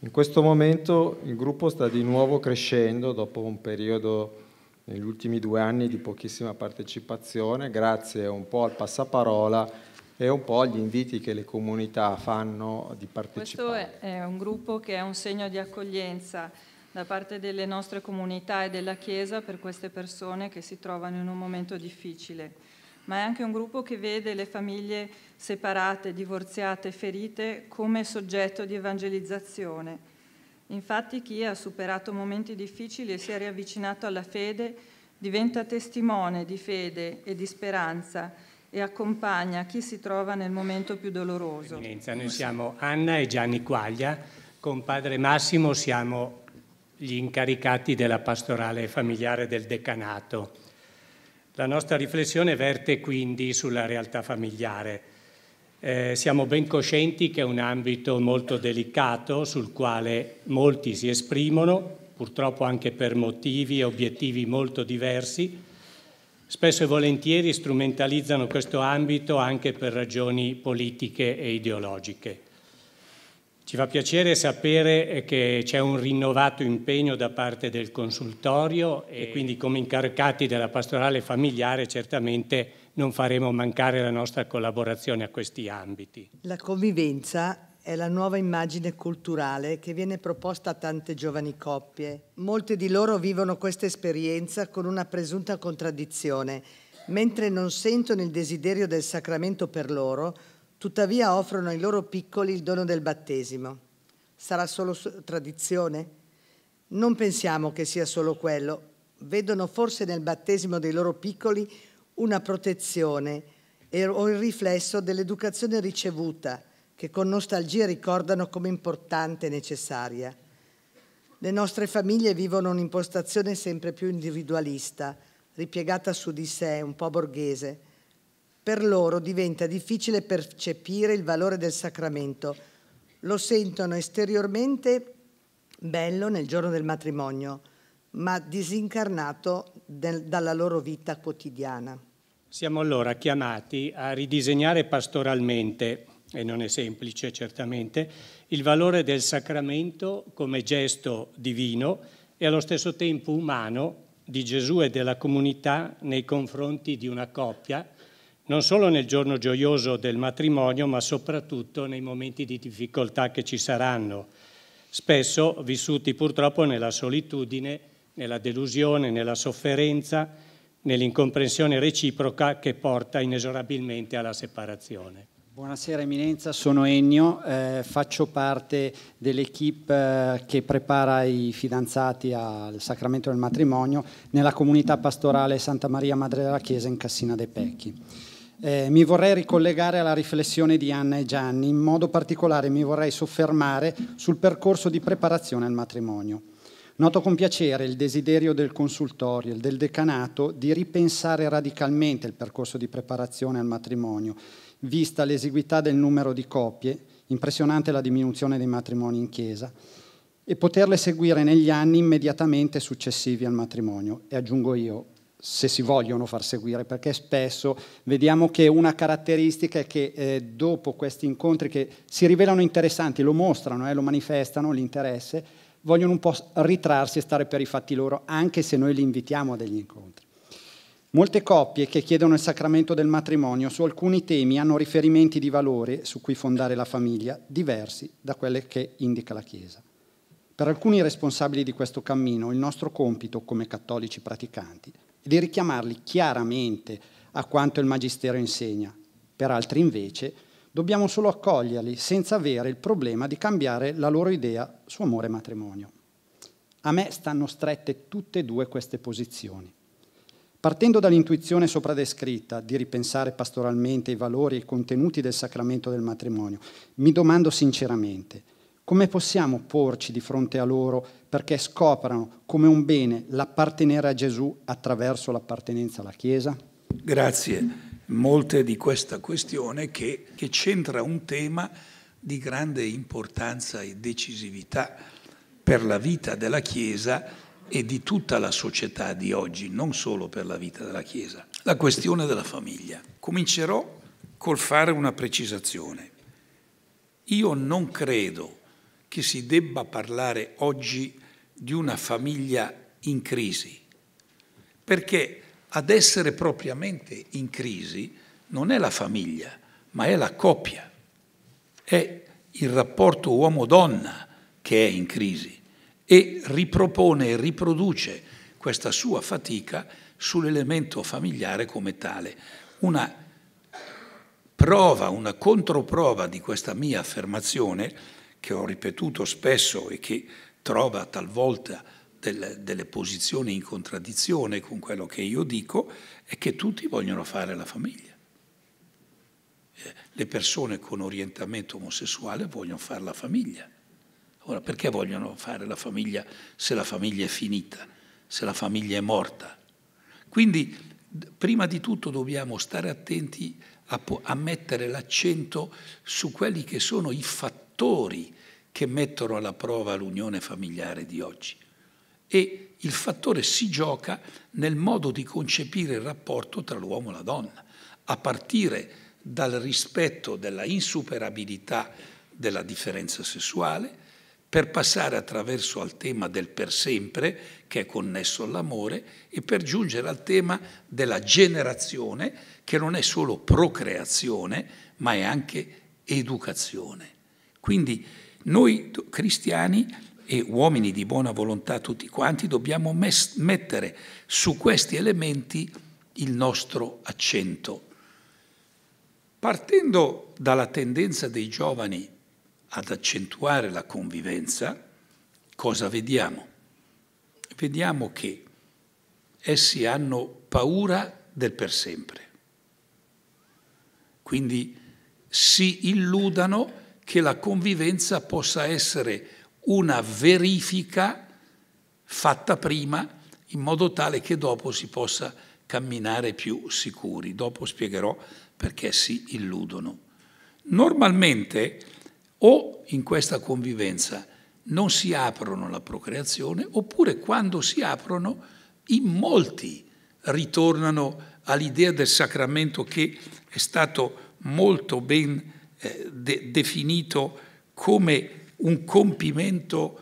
In questo momento il gruppo sta di nuovo crescendo dopo un periodo negli ultimi due anni di pochissima partecipazione, grazie un po' al passaparola e un po' agli inviti che le comunità fanno di partecipare. Questo è un gruppo che è un segno di accoglienza da parte delle nostre comunità e della Chiesa per queste persone che si trovano in un momento difficile ma è anche un gruppo che vede le famiglie separate, divorziate, ferite come soggetto di evangelizzazione. Infatti chi ha superato momenti difficili e si è riavvicinato alla fede diventa testimone di fede e di speranza e accompagna chi si trova nel momento più doloroso. Noi siamo Anna e Gianni Quaglia, con padre Massimo siamo gli incaricati della pastorale familiare del decanato. La nostra riflessione verte quindi sulla realtà familiare. Eh, siamo ben coscienti che è un ambito molto delicato sul quale molti si esprimono, purtroppo anche per motivi e obiettivi molto diversi. Spesso e volentieri strumentalizzano questo ambito anche per ragioni politiche e ideologiche. Ci fa piacere sapere eh, che c'è un rinnovato impegno da parte del consultorio e quindi come incaricati della pastorale familiare certamente non faremo mancare la nostra collaborazione a questi ambiti. La convivenza è la nuova immagine culturale che viene proposta a tante giovani coppie. Molte di loro vivono questa esperienza con una presunta contraddizione, mentre non sentono il desiderio del sacramento per loro, tuttavia offrono ai loro piccoli il dono del battesimo. Sarà solo tradizione? Non pensiamo che sia solo quello. Vedono forse nel battesimo dei loro piccoli una protezione o il riflesso dell'educazione ricevuta, che con nostalgia ricordano come importante e necessaria. Le nostre famiglie vivono un'impostazione sempre più individualista, ripiegata su di sé, un po' borghese, per loro diventa difficile percepire il valore del sacramento. Lo sentono esteriormente bello nel giorno del matrimonio, ma disincarnato del, dalla loro vita quotidiana. Siamo allora chiamati a ridisegnare pastoralmente, e non è semplice certamente, il valore del sacramento come gesto divino e allo stesso tempo umano di Gesù e della comunità nei confronti di una coppia non solo nel giorno gioioso del matrimonio, ma soprattutto nei momenti di difficoltà che ci saranno, spesso vissuti purtroppo nella solitudine, nella delusione, nella sofferenza, nell'incomprensione reciproca che porta inesorabilmente alla separazione. Buonasera Eminenza, sono Ennio, eh, faccio parte dell'equipe eh, che prepara i fidanzati al sacramento del matrimonio nella comunità pastorale Santa Maria Madre della Chiesa in Cassina dei Pecchi. Eh, mi vorrei ricollegare alla riflessione di Anna e Gianni, in modo particolare mi vorrei soffermare sul percorso di preparazione al matrimonio. Noto con piacere il desiderio del consultorio e del decanato di ripensare radicalmente il percorso di preparazione al matrimonio, vista l'esiguità del numero di coppie, impressionante la diminuzione dei matrimoni in chiesa, e poterle seguire negli anni immediatamente successivi al matrimonio. E aggiungo io, se si vogliono far seguire, perché spesso vediamo che una caratteristica è che eh, dopo questi incontri che si rivelano interessanti, lo mostrano, eh, lo manifestano, l'interesse, vogliono un po' ritrarsi e stare per i fatti loro, anche se noi li invitiamo a degli incontri. Molte coppie che chiedono il sacramento del matrimonio su alcuni temi hanno riferimenti di valore su cui fondare la famiglia diversi da quelle che indica la Chiesa. Per alcuni responsabili di questo cammino il nostro compito come cattolici praticanti e di richiamarli chiaramente a quanto il Magistero insegna. Per altri invece dobbiamo solo accoglierli senza avere il problema di cambiare la loro idea su amore e matrimonio. A me stanno strette tutte e due queste posizioni. Partendo dall'intuizione sopra descritta di ripensare pastoralmente i valori e i contenuti del sacramento del matrimonio, mi domando sinceramente come possiamo porci di fronte a loro perché scoprano come un bene l'appartenere a Gesù attraverso l'appartenenza alla Chiesa? Grazie. Molte di questa questione che, che c'entra un tema di grande importanza e decisività per la vita della Chiesa e di tutta la società di oggi, non solo per la vita della Chiesa. La questione della famiglia. Comincerò col fare una precisazione. Io non credo che si debba parlare oggi di una famiglia in crisi, perché ad essere propriamente in crisi non è la famiglia, ma è la coppia, è il rapporto uomo-donna che è in crisi e ripropone e riproduce questa sua fatica sull'elemento familiare come tale. Una prova, una controprova di questa mia affermazione, che ho ripetuto spesso e che trova talvolta delle, delle posizioni in contraddizione con quello che io dico, è che tutti vogliono fare la famiglia. Eh, le persone con orientamento omosessuale vogliono fare la famiglia. Ora, perché vogliono fare la famiglia se la famiglia è finita, se la famiglia è morta? Quindi, prima di tutto, dobbiamo stare attenti a, a mettere l'accento su quelli che sono i fattori che mettono alla prova l'unione familiare di oggi. E il fattore si gioca nel modo di concepire il rapporto tra l'uomo e la donna, a partire dal rispetto della insuperabilità della differenza sessuale, per passare attraverso al tema del per sempre, che è connesso all'amore, e per giungere al tema della generazione, che non è solo procreazione, ma è anche educazione. Quindi noi cristiani e uomini di buona volontà tutti quanti dobbiamo mettere su questi elementi il nostro accento. Partendo dalla tendenza dei giovani ad accentuare la convivenza, cosa vediamo? Vediamo che essi hanno paura del per sempre. Quindi si illudano che la convivenza possa essere una verifica fatta prima in modo tale che dopo si possa camminare più sicuri. Dopo spiegherò perché si illudono. Normalmente o in questa convivenza non si aprono la procreazione oppure quando si aprono in molti ritornano all'idea del sacramento che è stato molto ben eh, de- definito come un compimento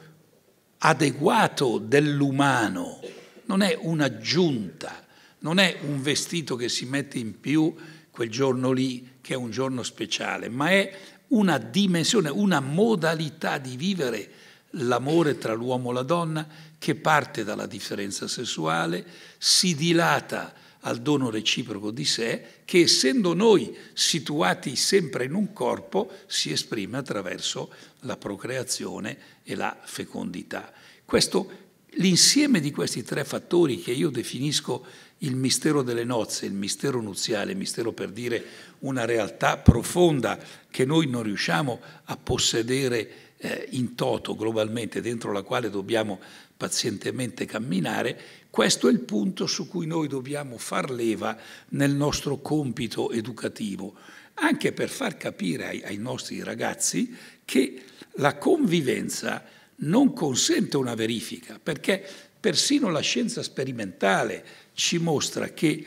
adeguato dell'umano, non è un'aggiunta, non è un vestito che si mette in più quel giorno lì, che è un giorno speciale, ma è una dimensione, una modalità di vivere l'amore tra l'uomo e la donna che parte dalla differenza sessuale, si dilata al dono reciproco di sé, che essendo noi situati sempre in un corpo, si esprime attraverso la procreazione e la fecondità. Questo, l'insieme di questi tre fattori che io definisco il mistero delle nozze, il mistero nuziale, il mistero per dire una realtà profonda che noi non riusciamo a possedere eh, in toto globalmente, dentro la quale dobbiamo pazientemente camminare, questo è il punto su cui noi dobbiamo far leva nel nostro compito educativo, anche per far capire ai, ai nostri ragazzi che la convivenza non consente una verifica, perché persino la scienza sperimentale ci mostra che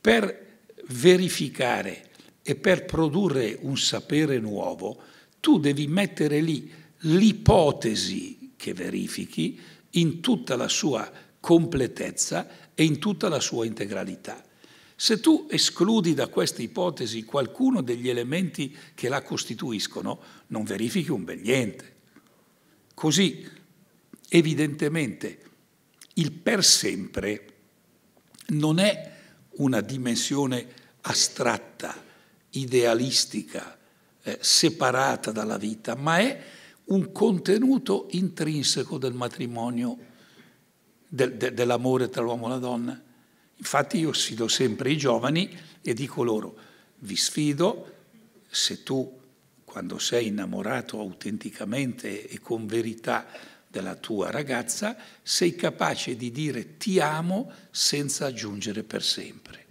per verificare e per produrre un sapere nuovo, tu devi mettere lì l'ipotesi che verifichi in tutta la sua completezza e in tutta la sua integralità. Se tu escludi da questa ipotesi qualcuno degli elementi che la costituiscono, non verifichi un bel niente. Così, evidentemente, il per sempre non è una dimensione astratta, idealistica, eh, separata dalla vita, ma è un contenuto intrinseco del matrimonio de, de, dell'amore tra l'uomo e la donna. Infatti io sfido sempre i giovani e dico loro, vi sfido se tu, quando sei innamorato autenticamente e con verità della tua ragazza, sei capace di dire ti amo senza aggiungere per sempre.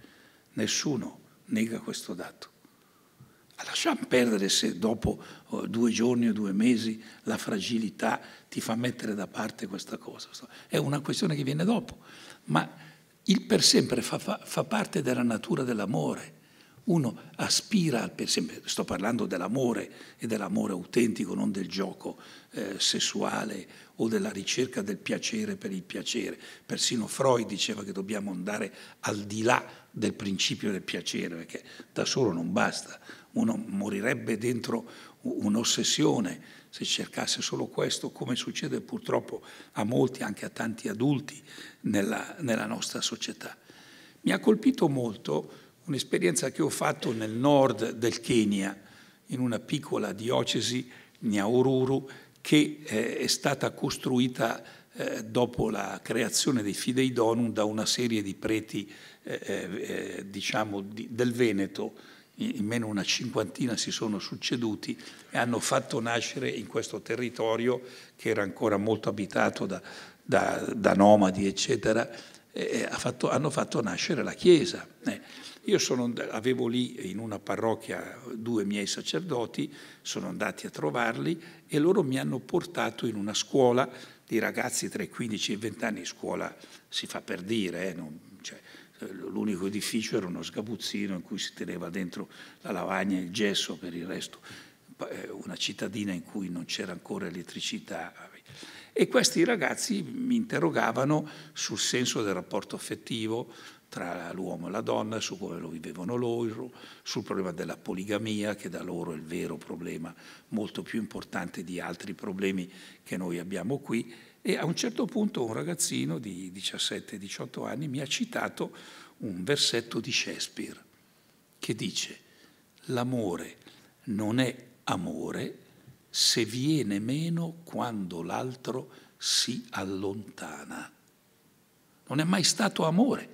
Nessuno nega questo dato. Lasciamo perdere se dopo due giorni o due mesi la fragilità ti fa mettere da parte questa cosa. È una questione che viene dopo, ma il per sempre fa, fa, fa parte della natura dell'amore. Uno aspira al per sempre, sto parlando dell'amore e dell'amore autentico, non del gioco eh, sessuale o della ricerca del piacere per il piacere. Persino Freud diceva che dobbiamo andare al di là del principio del piacere, perché da solo non basta. Uno morirebbe dentro un'ossessione, se cercasse solo questo, come succede purtroppo a molti, anche a tanti adulti nella, nella nostra società. Mi ha colpito molto un'esperienza che ho fatto nel nord del Kenya, in una piccola diocesi, Nyaururu, che eh, è stata costruita eh, dopo la creazione dei Fidei Donum da una serie di preti eh, diciamo, del Veneto, in meno una cinquantina si sono succeduti e hanno fatto nascere in questo territorio che era ancora molto abitato da, da, da nomadi, eccetera, ha fatto, hanno fatto nascere la Chiesa. Eh, io sono, avevo lì in una parrocchia due miei sacerdoti, sono andati a trovarli e loro mi hanno portato in una scuola di ragazzi tra i 15 e i 20 anni, scuola si fa per dire, eh, non, eh, l'unico edificio era uno sgabuzzino in cui si teneva dentro la lavagna e il gesso per il resto, eh, una cittadina in cui non c'era ancora elettricità. E questi ragazzi mi interrogavano sul senso del rapporto affettivo tra l'uomo e la donna, su come lo vivevano loro, sul problema della poligamia, che da loro è il vero problema molto più importante di altri problemi che noi abbiamo qui, e a un certo punto un ragazzino di 17-18 anni mi ha citato un versetto di Shakespeare che dice l'amore non è amore se viene meno quando l'altro si allontana. Non è mai stato amore.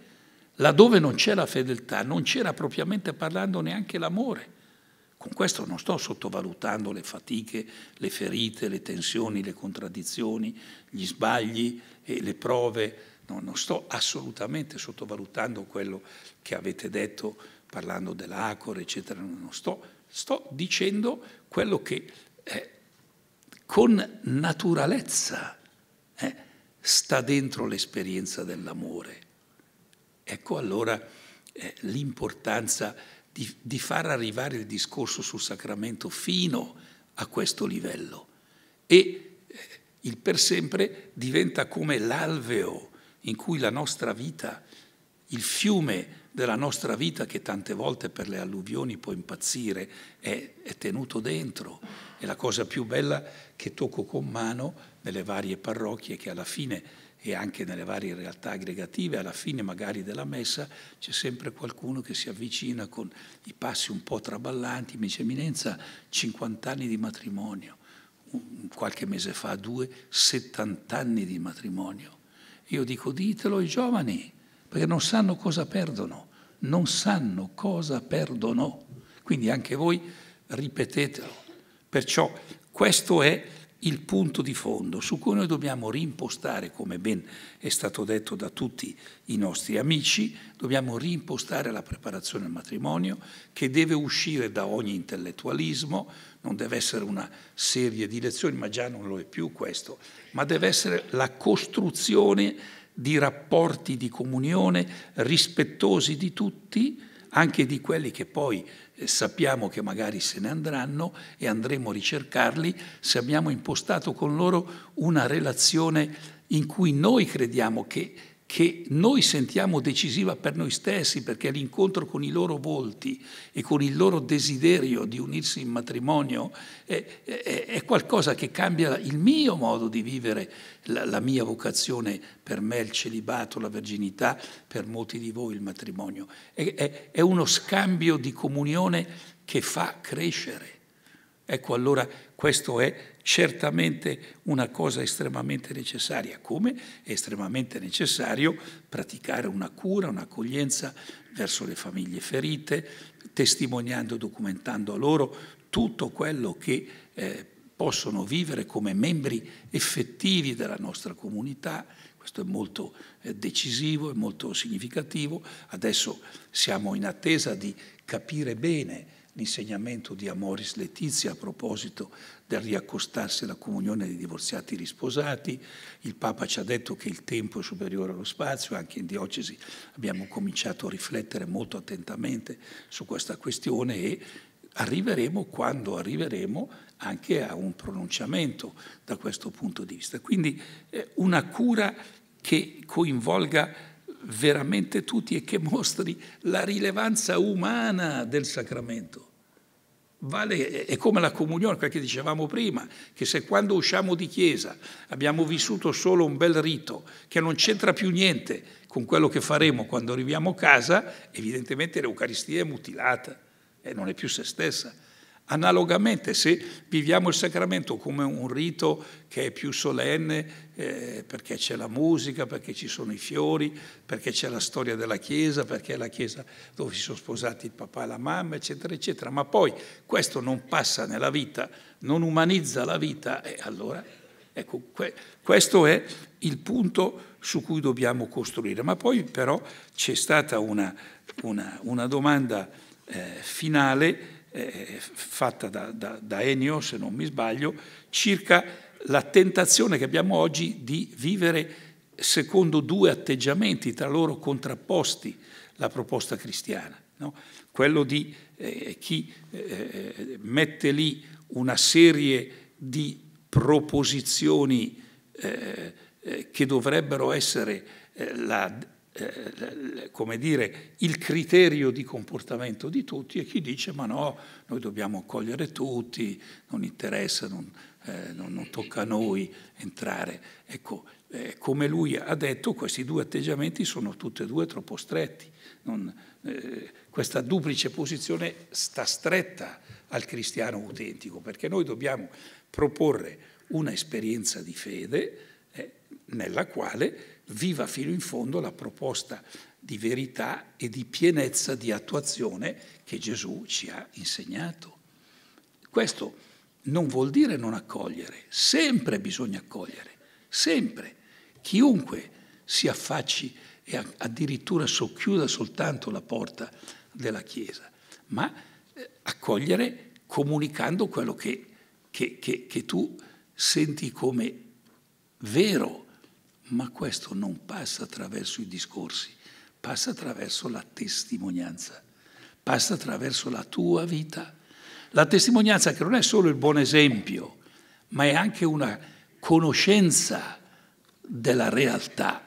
Laddove non c'è la fedeltà, non c'era propriamente parlando neanche l'amore. Con questo non sto sottovalutando le fatiche, le ferite, le tensioni, le contraddizioni, gli sbagli e le prove. No, non sto assolutamente sottovalutando quello che avete detto parlando dell'Acore, eccetera. Non sto, sto dicendo quello che eh, con naturalezza eh, sta dentro l'esperienza dell'amore. Ecco allora eh, l'importanza di, di far arrivare il discorso sul sacramento fino a questo livello. E eh, il per sempre diventa come l'alveo in cui la nostra vita, il fiume della nostra vita che tante volte per le alluvioni può impazzire, è, è tenuto dentro. È la cosa più bella che tocco con mano nelle varie parrocchie che alla fine e anche nelle varie realtà aggregative, alla fine magari della messa c'è sempre qualcuno che si avvicina con i passi un po' traballanti, mi dice Eminenza, 50 anni di matrimonio, qualche mese fa, due, 70 anni di matrimonio. Io dico ditelo ai giovani, perché non sanno cosa perdono, non sanno cosa perdono. Quindi anche voi ripetetelo. Perciò questo è il punto di fondo su cui noi dobbiamo rimpostare, come ben è stato detto da tutti i nostri amici, dobbiamo rimpostare la preparazione al matrimonio che deve uscire da ogni intellettualismo, non deve essere una serie di lezioni, ma già non lo è più questo, ma deve essere la costruzione di rapporti di comunione rispettosi di tutti, anche di quelli che poi sappiamo che magari se ne andranno e andremo a ricercarli se abbiamo impostato con loro una relazione in cui noi crediamo che che noi sentiamo decisiva per noi stessi, perché l'incontro con i loro volti e con il loro desiderio di unirsi in matrimonio è, è, è qualcosa che cambia il mio modo di vivere, la, la, mia vocazione, per me il celibato, la verginità, per molti di voi il matrimonio. è, è uno scambio di comunione che fa crescere. Ecco allora questo è certamente una cosa estremamente necessaria, come è estremamente necessario praticare una cura, un'accoglienza verso le famiglie ferite, testimoniando, documentando a loro tutto quello che eh, possono vivere come membri effettivi della nostra comunità. Questo è molto eh, decisivo, è molto significativo. Adesso siamo in attesa di capire bene l'insegnamento di Amoris Letizia a proposito del riaccostarsi alla comunione dei divorziati risposati. Il Papa ci ha detto che il tempo è superiore allo spazio, anche in diocesi abbiamo cominciato a riflettere molto attentamente su questa questione e arriveremo, quando arriveremo, anche a un pronunciamento da questo punto di vista. Quindi eh, una cura che coinvolga veramente tutti e che mostri la rilevanza umana del sacramento. Vale, è come la comunione, quel che dicevamo prima, che se quando usciamo di chiesa abbiamo vissuto solo un bel rito che non c'entra più niente con quello che faremo quando arriviamo a casa, evidentemente l'Eucaristia è mutilata e eh, non è più se stessa. Analogamente, se viviamo il sacramento come un rito che è più solenne, eh, perché c'è la musica, perché ci sono i fiori, perché c'è la storia della Chiesa, perché è la Chiesa dove si sono sposati il papà e la mamma, eccetera, eccetera, ma poi questo non passa nella vita, non umanizza la vita, e eh, allora, ecco, que questo è il punto su cui dobbiamo costruire. Ma poi però c'è stata una, una, una domanda eh, finale eh, fatta da, da, da Ennio, se non mi sbaglio, circa la tentazione che abbiamo oggi di vivere secondo due atteggiamenti tra loro contrapposti la proposta cristiana. No? Quello di eh, chi eh, mette lì una serie di proposizioni eh, eh che dovrebbero essere eh, la eh, come dire, il criterio di comportamento di tutti e chi dice ma no, noi dobbiamo accogliere tutti, non interessa, non, eh, non, non tocca a noi entrare. Ecco, eh, come lui ha detto, questi due atteggiamenti sono tutti e due troppo stretti. Non, eh, questa duplice posizione sta stretta al cristiano autentico, perché noi dobbiamo proporre un'esperienza di fede eh, nella quale viva fino in fondo la proposta di verità e di pienezza di attuazione che Gesù ci ha insegnato. Questo non vuol dire non accogliere, sempre bisogna accogliere, sempre. Chiunque si affacci e addirittura socchiuda soltanto la porta della Chiesa, ma eh, accogliere comunicando quello che, che, che, che tu senti come vero ma questo non passa attraverso i discorsi, passa attraverso la testimonianza, passa attraverso la tua vita. La testimonianza che non è solo il buon esempio, ma è anche una conoscenza della realtà.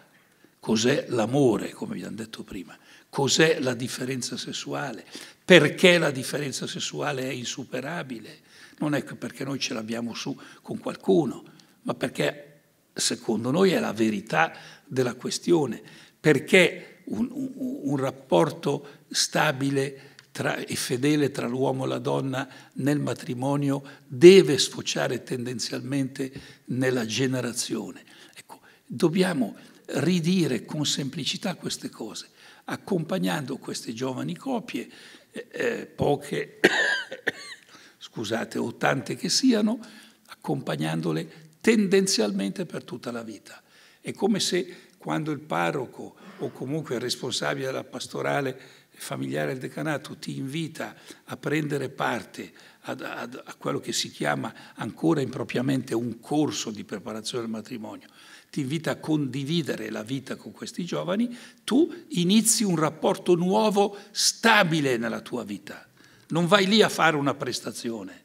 Cos'è l'amore, come vi hanno detto prima? Cos'è la differenza sessuale? Perché la differenza sessuale è insuperabile? Non è perché noi ce l'abbiamo su con qualcuno, ma perché secondo noi è la verità della questione, perché un, un, un rapporto stabile tra, e fedele tra l'uomo e la donna nel matrimonio deve sfociare tendenzialmente nella generazione. Ecco, dobbiamo ridire con semplicità queste cose, accompagnando queste giovani coppie, eh, eh poche, [COUGHS] scusate, o tante che siano, accompagnandole tendenzialmente per tutta la vita. È come se quando il parroco o comunque il responsabile della pastorale familiare del decanato ti invita a prendere parte a, a, a quello che si chiama ancora impropriamente un corso di preparazione al matrimonio, ti invita a condividere la vita con questi giovani, tu inizi un rapporto nuovo, stabile nella tua vita. Non vai lì a fare una prestazione,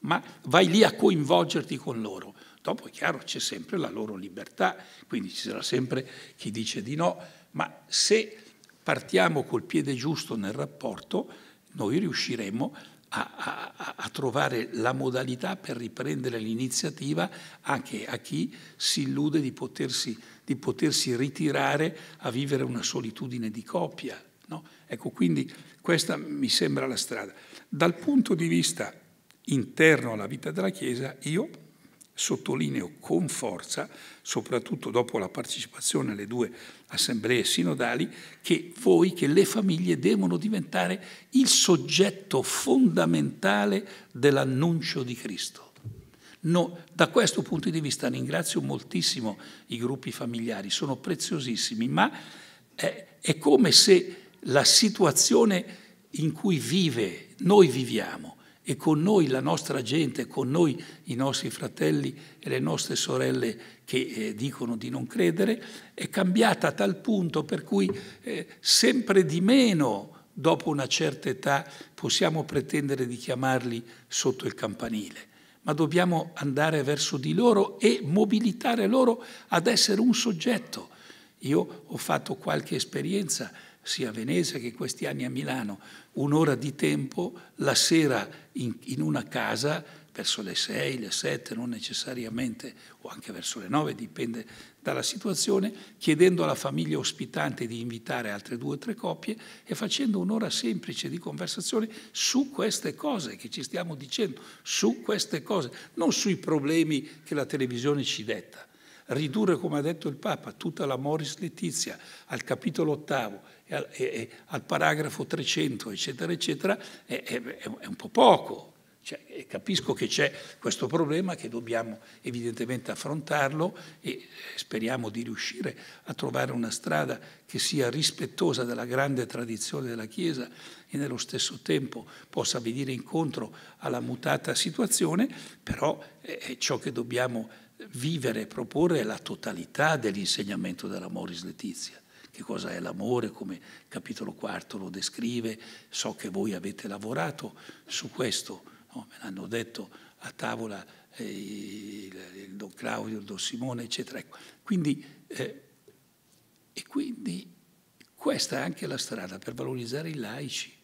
ma vai lì a coinvolgerti con loro. Dopo è chiaro, c'è sempre la loro libertà, quindi ci sarà sempre chi dice di no, ma se partiamo col piede giusto nel rapporto, noi riusciremo a, a, a trovare la modalità per riprendere l'iniziativa anche a chi si illude di potersi, di potersi ritirare a vivere una solitudine di coppia. No? Ecco, quindi questa mi sembra la strada. Dal punto di vista interno alla vita della Chiesa, io sottolineo con forza, soprattutto dopo la partecipazione alle due assemblee sinodali, che voi, che le famiglie devono diventare il soggetto fondamentale dell'annuncio di Cristo. No, da questo punto di vista ringrazio moltissimo i gruppi familiari, sono preziosissimi, ma è, è come se la situazione in cui vive, noi viviamo, e con noi la nostra gente, con noi i nostri fratelli e le nostre sorelle che eh, dicono di non credere, è cambiata a tal punto per cui eh, sempre di meno dopo una certa età possiamo pretendere di chiamarli sotto il campanile, ma dobbiamo andare verso di loro e mobilitare loro ad essere un soggetto. Io ho fatto qualche esperienza sia a Venezia che questi anni a Milano, un'ora di tempo la sera in, in una casa verso le 6, le 7, non necessariamente, o anche verso le 9, dipende dalla situazione, chiedendo alla famiglia ospitante di invitare altre due o tre coppie e facendo un'ora semplice di conversazione su queste cose che ci stiamo dicendo, su queste cose, non sui problemi che la televisione ci detta. Ridurre, come ha detto il Papa, tutta la Moris Letizia al capitolo ottavo al, e, al paragrafo 300, eccetera, eccetera, è, è, è un po' poco. Cioè, capisco che c'è questo problema, che dobbiamo evidentemente affrontarlo e eh, speriamo di riuscire a trovare una strada che sia rispettosa della grande tradizione della Chiesa e nello stesso tempo possa venire incontro alla mutata situazione, però eh, ciò che dobbiamo vivere e proporre è la totalità dell'insegnamento della Moris Letizia che cosa è l'amore, come capitolo quarto lo descrive, so che voi avete lavorato su questo, no? me l'hanno detto a tavola eh, il, il, Don Claudio, il Don Simone, eccetera. Ecco. Quindi, eh, e quindi questa è anche la strada per valorizzare i laici,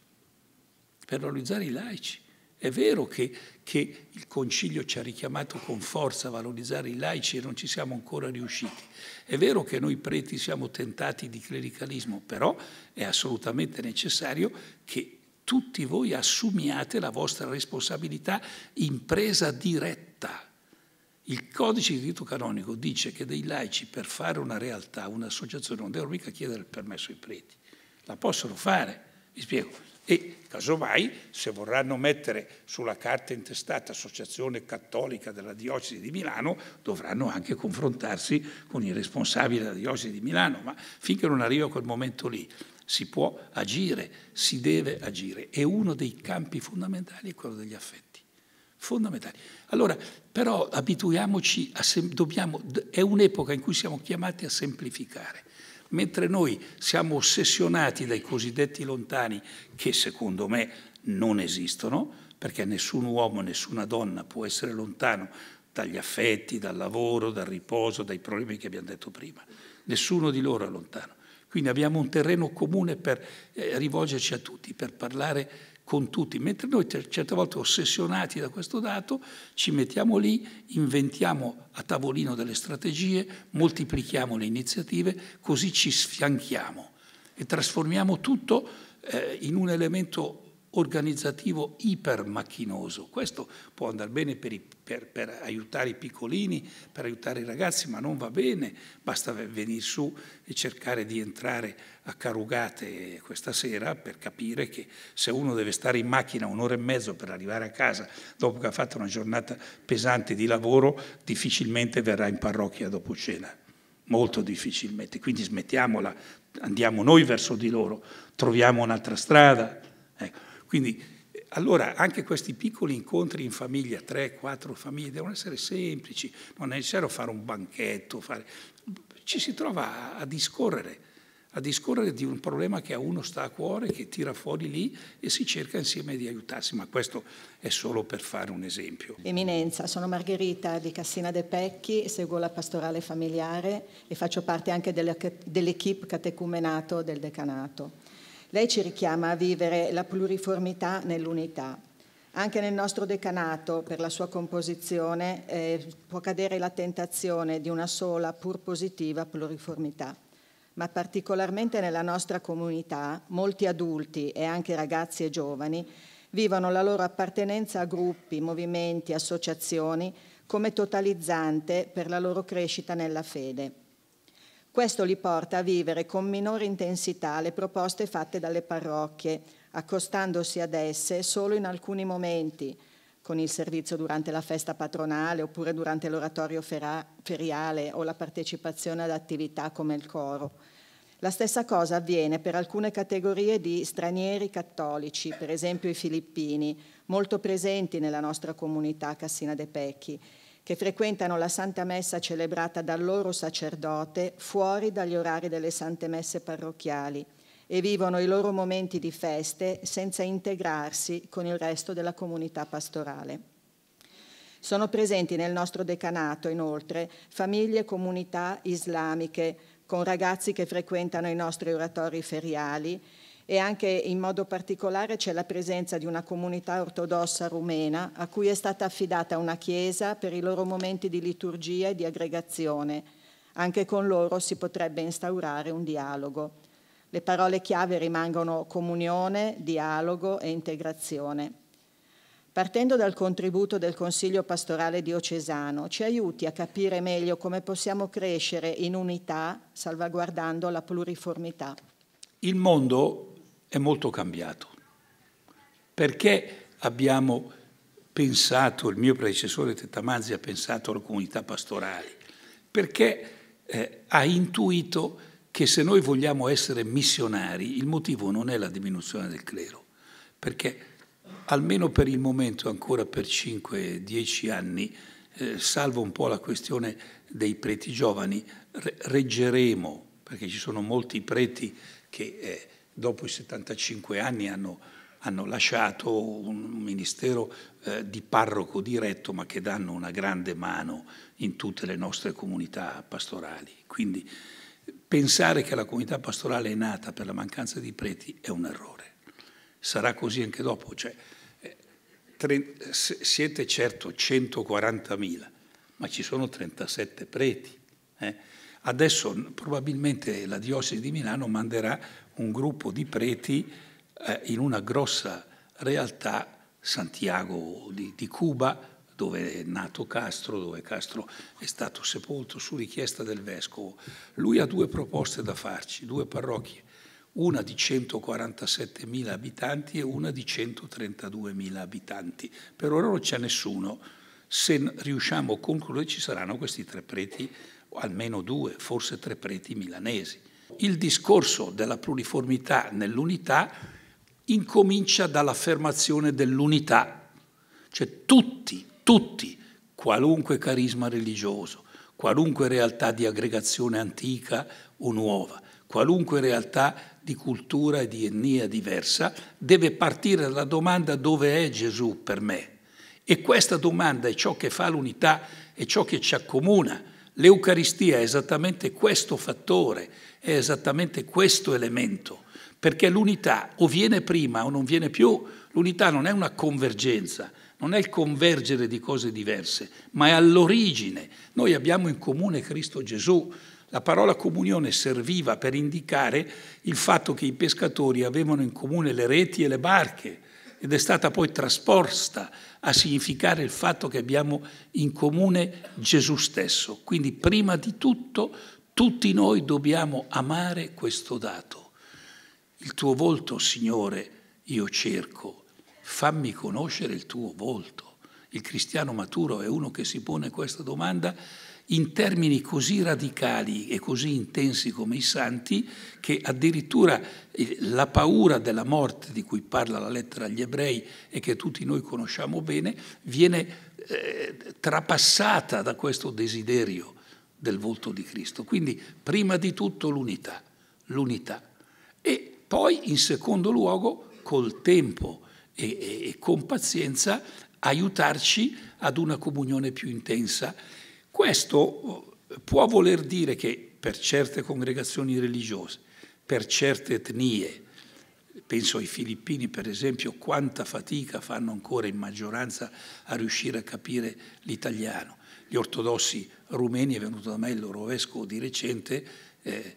per valorizzare i laici è vero che, che il Concilio ci ha richiamato con forza a valorizzare i laici e non ci siamo ancora riusciti. È vero che noi preti siamo tentati di clericalismo, però è assolutamente necessario che tutti voi assumiate la vostra responsabilità in presa diretta. Il codice di diritto canonico dice che dei laici per fare una realtà, un'associazione, non devono mica chiedere il permesso ai preti. La possono fare, vi spiego. E casomai, se vorranno mettere sulla carta intestata Associazione Cattolica della Diocesi di Milano, dovranno anche confrontarsi con i responsabili della Diocesi di Milano, ma finché non arriva quel momento lì si può agire, si deve agire. E uno dei campi fondamentali è quello degli affetti. Fondamentali. Allora, però abituiamoci, a, dobbiamo, è un'epoca in cui siamo chiamati a semplificare Mentre noi siamo ossessionati dai cosiddetti lontani, che secondo me non esistono, perché nessun uomo, nessuna donna può essere lontano dagli affetti, dal lavoro, dal riposo, dai problemi che abbiamo detto prima. Nessuno di loro è lontano. Quindi abbiamo un terreno comune per eh, rivolgerci a tutti, per parlare con tutti, mentre noi certe volte ossessionati da questo dato ci mettiamo lì, inventiamo a tavolino delle strategie, moltiplichiamo le iniziative, così ci sfianchiamo e trasformiamo tutto eh, in un elemento organizzativo ipermacchinoso. Questo può andare bene per, i, per, per, aiutare i piccolini, per aiutare i ragazzi, ma non va bene, basta venire su e cercare di entrare a carugate questa sera per capire che se uno deve stare in macchina un'ora e mezzo per arrivare a casa dopo che ha fatto una giornata pesante di lavoro, difficilmente verrà in parrocchia dopo cena molto difficilmente. Quindi smettiamola, andiamo noi verso di loro, troviamo un'altra strada. Ecco. Quindi allora anche questi piccoli incontri in famiglia, tre, quattro famiglie, devono essere semplici, non è necessario fare un banchetto, fare... ci si trova a, a discorrere a discorrere di un problema che a uno sta a cuore, che tira fuori lì e si cerca insieme di aiutarsi, ma questo è solo per fare un esempio. Eminenza, sono Margherita di Cassina De Pecchi, seguo la pastorale familiare e faccio parte anche dell'equipe catecumenato del decanato. Lei ci richiama a vivere la pluriformità nell'unità. Anche nel nostro decanato, per la sua composizione, eh, può cadere la tentazione di una sola, pur positiva, pluriformità. Ma particolarmente nella nostra comunità, molti adulti e anche ragazzi e giovani vivono la loro appartenenza a gruppi, movimenti, associazioni come totalizzante per la loro crescita nella fede. Questo li porta a vivere con minore intensità le proposte fatte dalle parrocchie, accostandosi ad esse solo in alcuni momenti, con il servizio durante la festa patronale oppure durante l'oratorio feriale o la partecipazione ad attività come il coro. La stessa cosa avviene per alcune categorie di stranieri cattolici, per esempio i filippini, molto presenti nella nostra comunità Cassina de Pecchi, che frequentano la Santa Messa celebrata dal loro sacerdote fuori dagli orari delle Sante Messe parrocchiali e vivono i loro momenti di feste senza integrarsi con il resto della comunità pastorale. Sono presenti nel nostro decanato inoltre famiglie e comunità islamiche con ragazzi che frequentano i nostri oratori feriali e anche in modo particolare c'è la presenza di una comunità ortodossa rumena a cui è stata affidata una chiesa per i loro momenti di liturgia e di aggregazione. Anche con loro si potrebbe instaurare un dialogo. Le parole chiave rimangono comunione, dialogo e integrazione. Partendo dal contributo del Consiglio pastorale diocesano, ci aiuti a capire meglio come possiamo crescere in unità salvaguardando la pluriformità. Il mondo è molto cambiato. Perché abbiamo pensato, il mio predecessore Tettamazzi ha pensato alle comunità pastorali? Perché eh, ha intuito che se noi vogliamo essere missionari, il motivo non è la diminuzione del clero, perché almeno per il momento, ancora per 5-10 anni, eh, salvo un po' la questione dei preti giovani, reggeremo, perché ci sono molti preti che eh, dopo i 75 anni hanno, hanno lasciato un ministero eh, di parroco diretto ma che danno una grande mano in tutte le nostre comunità pastorali. Quindi pensare che la comunità pastorale è nata per la mancanza di preti è un errore. Sarà così anche dopo. Cioè, eh, tre, siete certo 140.000, ma ci sono 37 preti. Eh? Adesso probabilmente la diocesi di Milano manderà un gruppo di preti eh, in una grossa realtà, Santiago di, di Cuba, dove è nato Castro, dove Castro è stato sepolto su richiesta del vescovo. Lui ha due proposte da farci, due parrocchie, una di 147.000 abitanti e una di 132.000 abitanti. Per ora non c'è nessuno. Se riusciamo a concludere ci saranno questi tre preti almeno due, forse tre preti milanesi. Il discorso della pluriformità nell'unità incomincia dall'affermazione dell'unità, cioè tutti, tutti, qualunque carisma religioso, qualunque realtà di aggregazione antica o nuova, qualunque realtà di cultura e di etnia diversa, deve partire dalla domanda dove è Gesù per me. E questa domanda è ciò che fa l'unità, è ciò che ci accomuna L'Eucaristia è esattamente questo fattore, è esattamente questo elemento, perché l'unità o viene prima o non viene più, l'unità non è una convergenza, non è il convergere di cose diverse, ma è all'origine. Noi abbiamo in comune Cristo Gesù. La parola comunione serviva per indicare il fatto che i pescatori avevano in comune le reti e le barche ed è stata poi trasposta a significare il fatto che abbiamo in comune Gesù stesso. Quindi prima di tutto tutti noi dobbiamo amare questo dato. Il tuo volto, Signore, io cerco, fammi conoscere il tuo volto. Il cristiano maturo è uno che si pone questa domanda in termini così radicali e così intensi come i santi, che addirittura la paura della morte di cui parla la lettera agli ebrei e che tutti noi conosciamo bene, viene eh, trapassata da questo desiderio del volto di Cristo. Quindi prima di tutto l'unità, l'unità. E poi in secondo luogo col tempo e, e, e con pazienza aiutarci ad una comunione più intensa questo eh, può voler dire che per certe congregazioni religiose, per certe etnie, penso ai filippini per esempio, quanta fatica fanno ancora in maggioranza a riuscire a capire l'italiano. Gli ortodossi rumeni, è venuto da me il loro vescovo di recente, eh,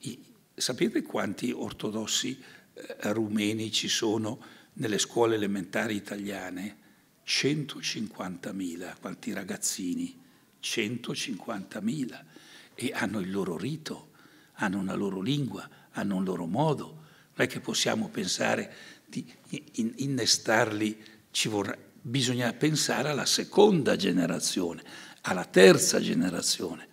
i, sapete quanti ortodossi eh, rumeni ci sono nelle scuole elementari italiane? 150.000, quanti ragazzini 150.000 e hanno il loro rito, hanno una loro lingua, hanno un loro modo. Non è che possiamo pensare di innestarli, ci vorrà, bisogna pensare alla seconda generazione, alla terza generazione.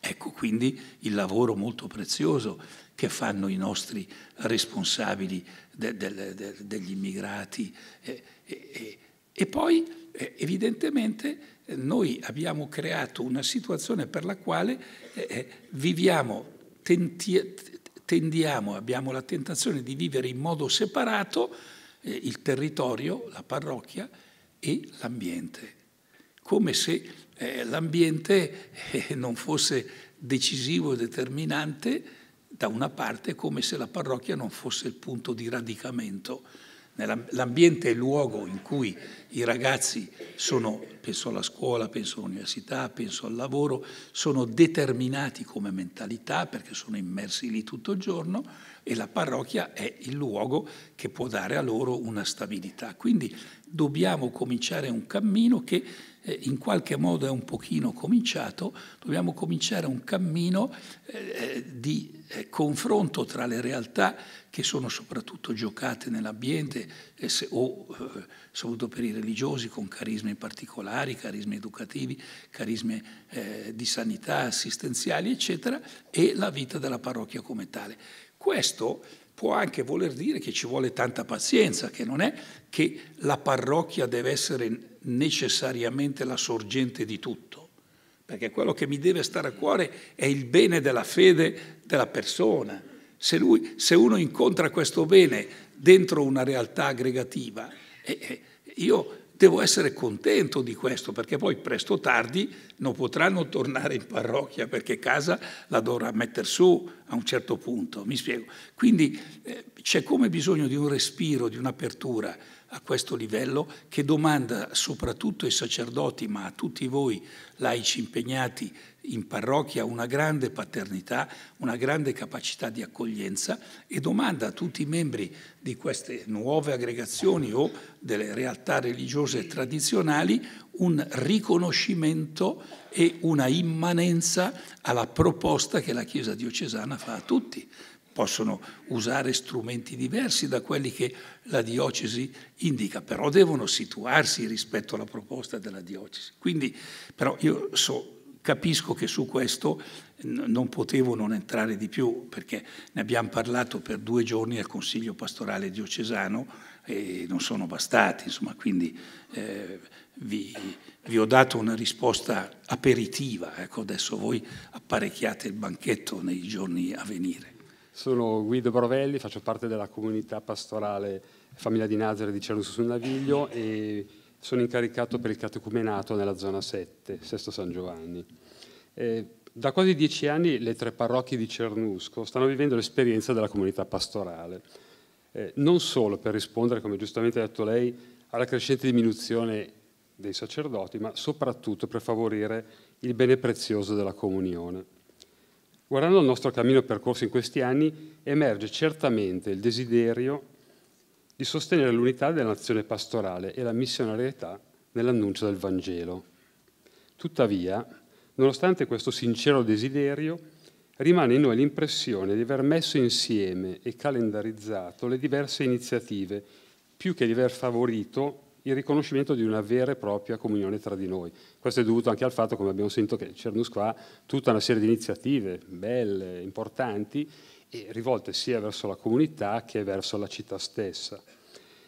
Ecco quindi il lavoro molto prezioso che fanno i nostri responsabili de, de, de, degli immigrati. Eh, e, e, e poi eh, evidentemente noi abbiamo creato una situazione per la quale eh, eh, viviamo, tenti, tendiamo, abbiamo la tentazione di vivere in modo separato eh, il territorio, la parrocchia e l'ambiente, come se eh, l'ambiente eh, non fosse decisivo e determinante da una parte, come se la parrocchia non fosse il punto di radicamento L'ambiente è il luogo in cui i ragazzi sono, penso alla scuola, penso all'università, penso al lavoro, sono determinati come mentalità perché sono immersi lì tutto il giorno e la parrocchia è il luogo che può dare a loro una stabilità. Quindi dobbiamo cominciare un cammino che eh, in qualche modo è un pochino cominciato, dobbiamo cominciare un cammino eh, eh, di confronto tra le realtà che sono soprattutto giocate nell'ambiente o eh, soprattutto per i religiosi con carismi particolari, carismi educativi, carismi eh, di sanità, assistenziali, eccetera, e la vita della parrocchia come tale. Questo può anche voler dire che ci vuole tanta pazienza, che non è che la parrocchia deve essere necessariamente la sorgente di tutto, perché quello che mi deve stare a cuore è il bene della fede della persona, se, lui, se uno incontra questo bene dentro una realtà aggregativa, eh, eh, io devo essere contento di questo, perché poi presto o tardi non potranno tornare in parrocchia, perché casa la dovrà mettere su a un certo punto, mi spiego. Quindi eh, c'è come bisogno di un respiro, di un'apertura a questo livello che domanda soprattutto ai sacerdoti, ma a tutti voi laici impegnati in parrocchia una grande paternità, una grande capacità di accoglienza e domanda a tutti i membri di queste nuove aggregazioni o delle realtà religiose tradizionali un riconoscimento e una immanenza alla proposta che la Chiesa diocesana fa a tutti. Possono usare strumenti diversi da quelli che la diocesi indica, però devono situarsi rispetto alla proposta della diocesi. Quindi, però io so Capisco che su questo non potevo non entrare di più perché ne abbiamo parlato per due giorni al Consiglio pastorale diocesano e non sono bastati, insomma, quindi eh, vi, vi, ho dato una risposta aperitiva, ecco, adesso voi apparecchiate il banchetto nei giorni a venire. Sono Guido Brovelli, faccio parte della comunità pastorale Famiglia di Nazare di Cerno sul Naviglio e sono incaricato per il catecumenato nella zona 7, Sesto San Giovanni. Eh, da quasi dieci anni le tre parrocchie di Cernusco stanno vivendo l'esperienza della comunità pastorale, eh, non solo per rispondere, come giustamente ha detto lei, alla crescente diminuzione dei sacerdoti, ma soprattutto per favorire il bene prezioso della comunione. Guardando il nostro cammino percorso in questi anni, emerge certamente il desiderio di sostenere l'unità dell'azione pastorale e la missionarietà nell'annuncio del Vangelo. Tuttavia, nonostante questo sincero desiderio, rimane in noi l'impressione di aver messo insieme e calendarizzato le diverse iniziative, più che di aver favorito il riconoscimento di una vera e propria comunione tra di noi. Questo è dovuto anche al fatto, come abbiamo sentito, che Cernus qua ha tutta una serie di iniziative belle, importanti, e rivolte sia verso la comunità che verso la città stessa.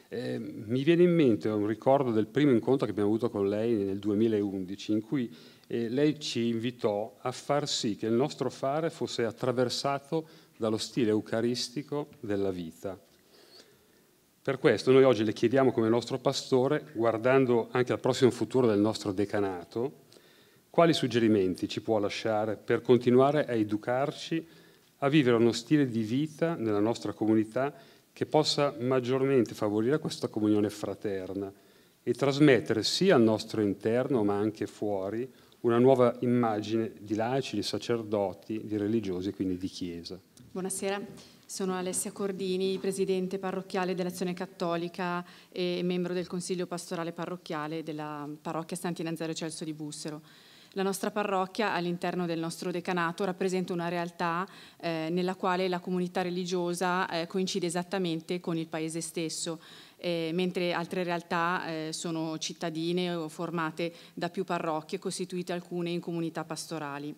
Eh, mi viene in mente un ricordo del primo incontro che abbiamo avuto con lei nel 2011, in cui eh, lei ci invitò a far sì che il nostro fare fosse attraversato dallo stile eucaristico della vita. Per questo noi oggi le chiediamo come nostro pastore, guardando anche al prossimo futuro del nostro decanato, quali suggerimenti ci può lasciare per continuare a educarci a vivere uno stile di vita nella nostra comunità che possa maggiormente favorire questa comunione fraterna e trasmettere sia al nostro interno ma anche fuori una nuova immagine di laici, di sacerdoti, di religiosi e quindi di chiesa. Buonasera, sono Alessia Cordini, presidente parrocchiale dell'Azione Cattolica e membro del Consiglio Pastorale Parrocchiale della parrocchia Santi Nazareo Celso di Bussero. La nostra parrocchia all'interno del nostro decanato rappresenta una realtà eh, nella quale la comunità religiosa eh, coincide esattamente con il paese stesso. Eh, mentre altre realtà eh, sono cittadine o formate da più parrocchie, costituite alcune in comunità pastorali.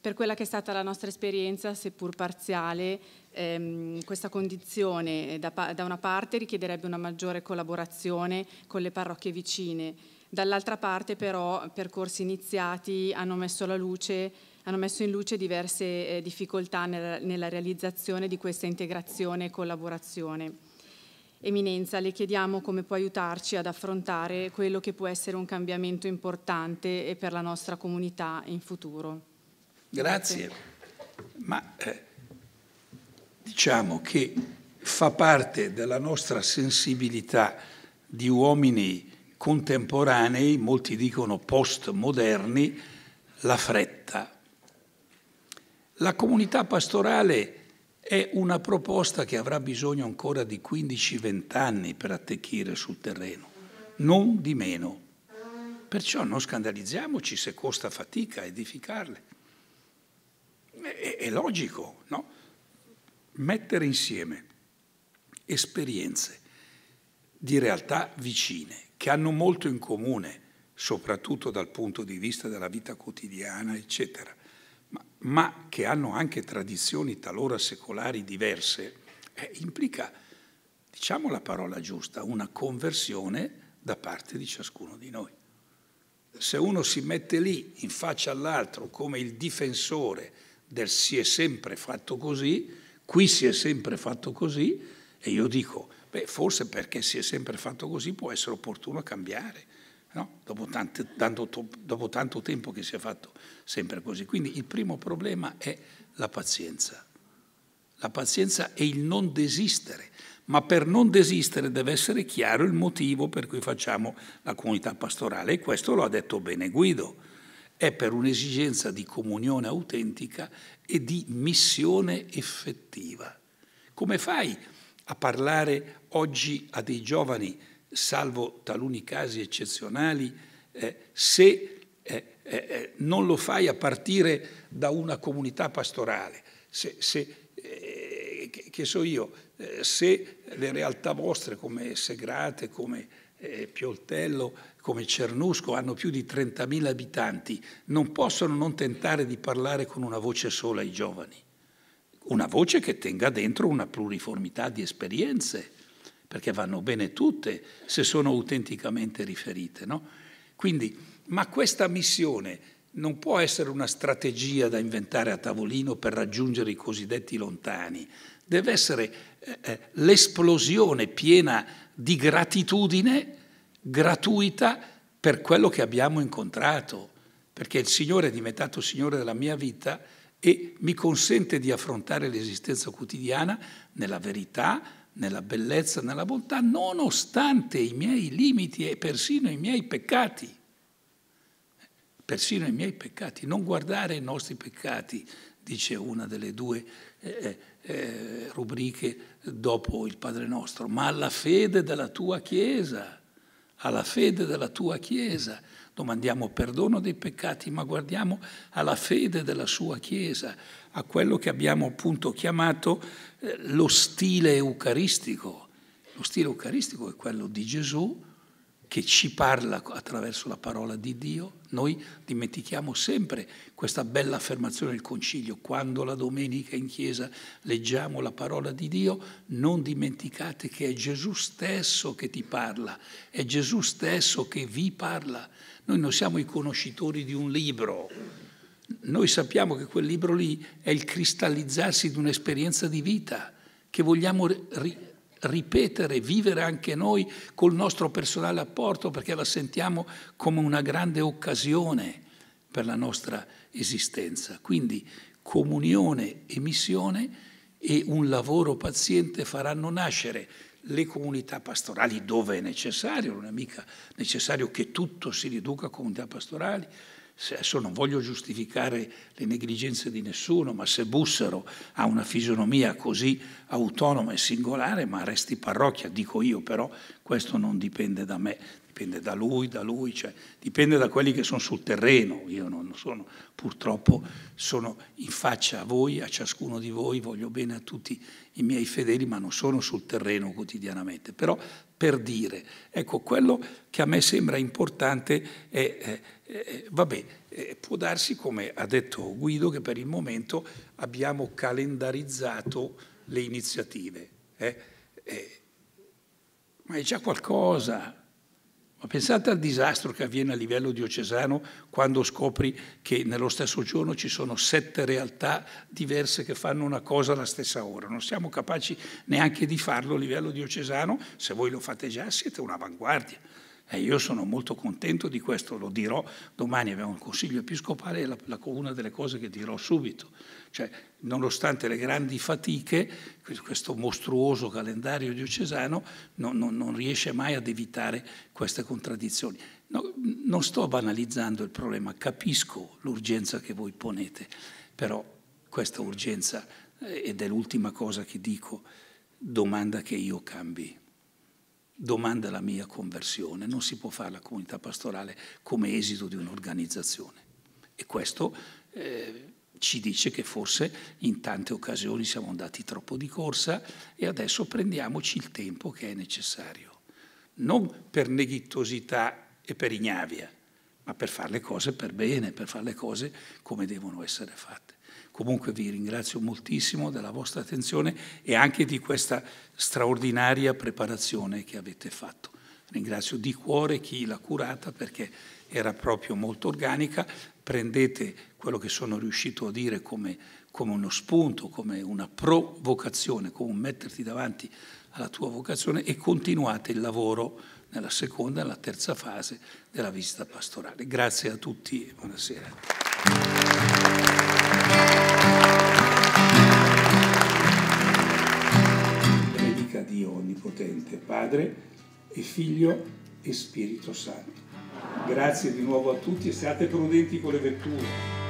Per quella che è stata la nostra esperienza, seppur parziale, ehm, questa condizione eh, da, da una parte richiederebbe una maggiore collaborazione con le parrocchie vicine, Dall'altra parte però percorsi iniziati hanno messo, luce, hanno messo in luce diverse eh, difficoltà nella, nella realizzazione di questa integrazione e collaborazione. Eminenza, le chiediamo come può aiutarci ad affrontare quello che può essere un cambiamento importante per la nostra comunità in futuro. Grazie. Grazie. Ma eh, diciamo che fa parte della nostra sensibilità di uomini contemporanei, molti dicono postmoderni, la fretta. La comunità pastorale è una proposta che avrà bisogno ancora di 15-20 anni per attecchire sul terreno, non di meno. Perciò non scandalizziamoci se costa fatica edificarle. È, è logico, no? Mettere insieme esperienze di realtà vicine che hanno molto in comune, soprattutto dal punto di vista della vita quotidiana, eccetera, ma, ma che hanno anche tradizioni talora secolari diverse, eh, implica, diciamo la parola giusta, una conversione da parte di ciascuno di noi. Se uno si mette lì in faccia all'altro come il difensore del si è sempre fatto così, qui si è sempre fatto così, e io dico Beh, forse perché si è sempre fatto così può essere opportuno cambiare, no? dopo, tante, tanto, dopo tanto tempo che si è fatto sempre così. Quindi il primo problema è la pazienza. La pazienza è il non desistere, ma per non desistere deve essere chiaro il motivo per cui facciamo la comunità pastorale e questo lo ha detto bene Guido. È per un'esigenza di comunione autentica e di missione effettiva. Come fai a parlare oggi a dei giovani, salvo taluni casi eccezionali, eh, se eh, eh, eh, non lo fai a partire da una comunità pastorale, se, se, eh, che, che, so io, eh, se le realtà vostre come Segrate, come Pioltello, come Cernusco hanno più di 30.000 abitanti, non possono non tentare di parlare con una voce sola ai giovani, una voce che tenga dentro una pluriformità di esperienze perché vanno bene tutte se sono autenticamente riferite. No? Quindi, ma questa missione non può essere una strategia da inventare a tavolino per raggiungere i cosiddetti lontani, deve essere eh, eh l'esplosione piena di gratitudine gratuita per quello che abbiamo incontrato, perché il Signore è diventato Signore della mia vita e mi consente di affrontare l'esistenza quotidiana nella verità, nella bellezza, nella bontà, nonostante i miei limiti e persino i miei peccati. Persino i miei peccati. Non guardare i nostri peccati, dice una delle due eh, eh, eh, rubriche dopo il Padre nostro, ma alla fede della tua Chiesa, alla fede della tua Chiesa. Domandiamo perdono dei peccati, ma guardiamo alla fede della sua Chiesa, a quello che abbiamo appunto chiamato lo stile eucaristico. Lo stile eucaristico è quello di Gesù che ci parla attraverso la parola di Dio. Noi dimentichiamo sempre questa bella affermazione del Concilio. Quando la domenica in chiesa leggiamo la parola di Dio, non dimenticate che è Gesù stesso che ti parla, è Gesù stesso che vi parla. Noi non siamo i conoscitori di un libro, noi sappiamo che quel libro lì è il cristallizzarsi di un'esperienza di vita che vogliamo ri ripetere, vivere anche noi col nostro personale apporto perché la sentiamo come una grande occasione per la nostra esistenza. Quindi comunione e missione e un lavoro paziente faranno nascere le comunità pastorali dove è necessario, non è mica necessario che tutto si riduca a comunità pastorali, adesso non voglio giustificare le negligenze di nessuno, ma se Bussero ha una fisionomia così autonoma e singolare, ma resti parrocchia, dico io però, questo non dipende da me, dipende da lui, da lui, cioè, dipende da quelli che sono sul terreno. Io non sono, purtroppo sono in faccia a voi, a ciascuno di voi, voglio bene a tutti i miei fedeli, ma non sono sul terreno quotidianamente. Però per dire, ecco, quello che a me sembra importante è eh, eh, vabbè, eh, può darsi, come ha detto Guido, che per il momento abbiamo calendarizzato le iniziative, eh? eh? ma è già qualcosa. Ma pensate al disastro che avviene a livello diocesano quando scopri che nello stesso giorno ci sono sette realtà diverse che fanno una cosa alla stessa ora. Non siamo capaci neanche di farlo a livello diocesano, se voi lo fate già siete un'avanguardia. E io sono molto contento di questo, lo dirò domani, abbiamo un consiglio episcopale, è la, una delle cose che dirò subito. Cioè, nonostante le grandi fatiche, questo mostruoso calendario diocesano non, non, non riesce mai ad evitare queste contraddizioni. No, non sto banalizzando il problema, capisco l'urgenza che voi ponete, però questa urgenza, eh, ed è l'ultima cosa che dico, domanda che io cambi domanda la mia conversione, non si può fare la comunità pastorale come esito di un'organizzazione. E questo eh, ci dice che forse in tante occasioni siamo andati troppo di corsa e adesso prendiamoci il tempo che è necessario. Non per neghittosità e per ignavia, ma per fare le cose per bene, per fare le cose come devono essere fatte. Comunque vi ringrazio moltissimo della vostra attenzione e anche di questa straordinaria preparazione che avete fatto. Ringrazio di cuore chi l'ha curata perché era proprio molto organica. Prendete quello che sono riuscito a dire come, come uno spunto, come una provocazione, come un metterti davanti alla tua vocazione e continuate il lavoro nella seconda e nella terza fase della visita pastorale. Grazie a tutti e buonasera. Predica Dio Onnipotente, Padre e Figlio e Spirito Santo. Grazie di nuovo a tutti e state prudenti con le vetture.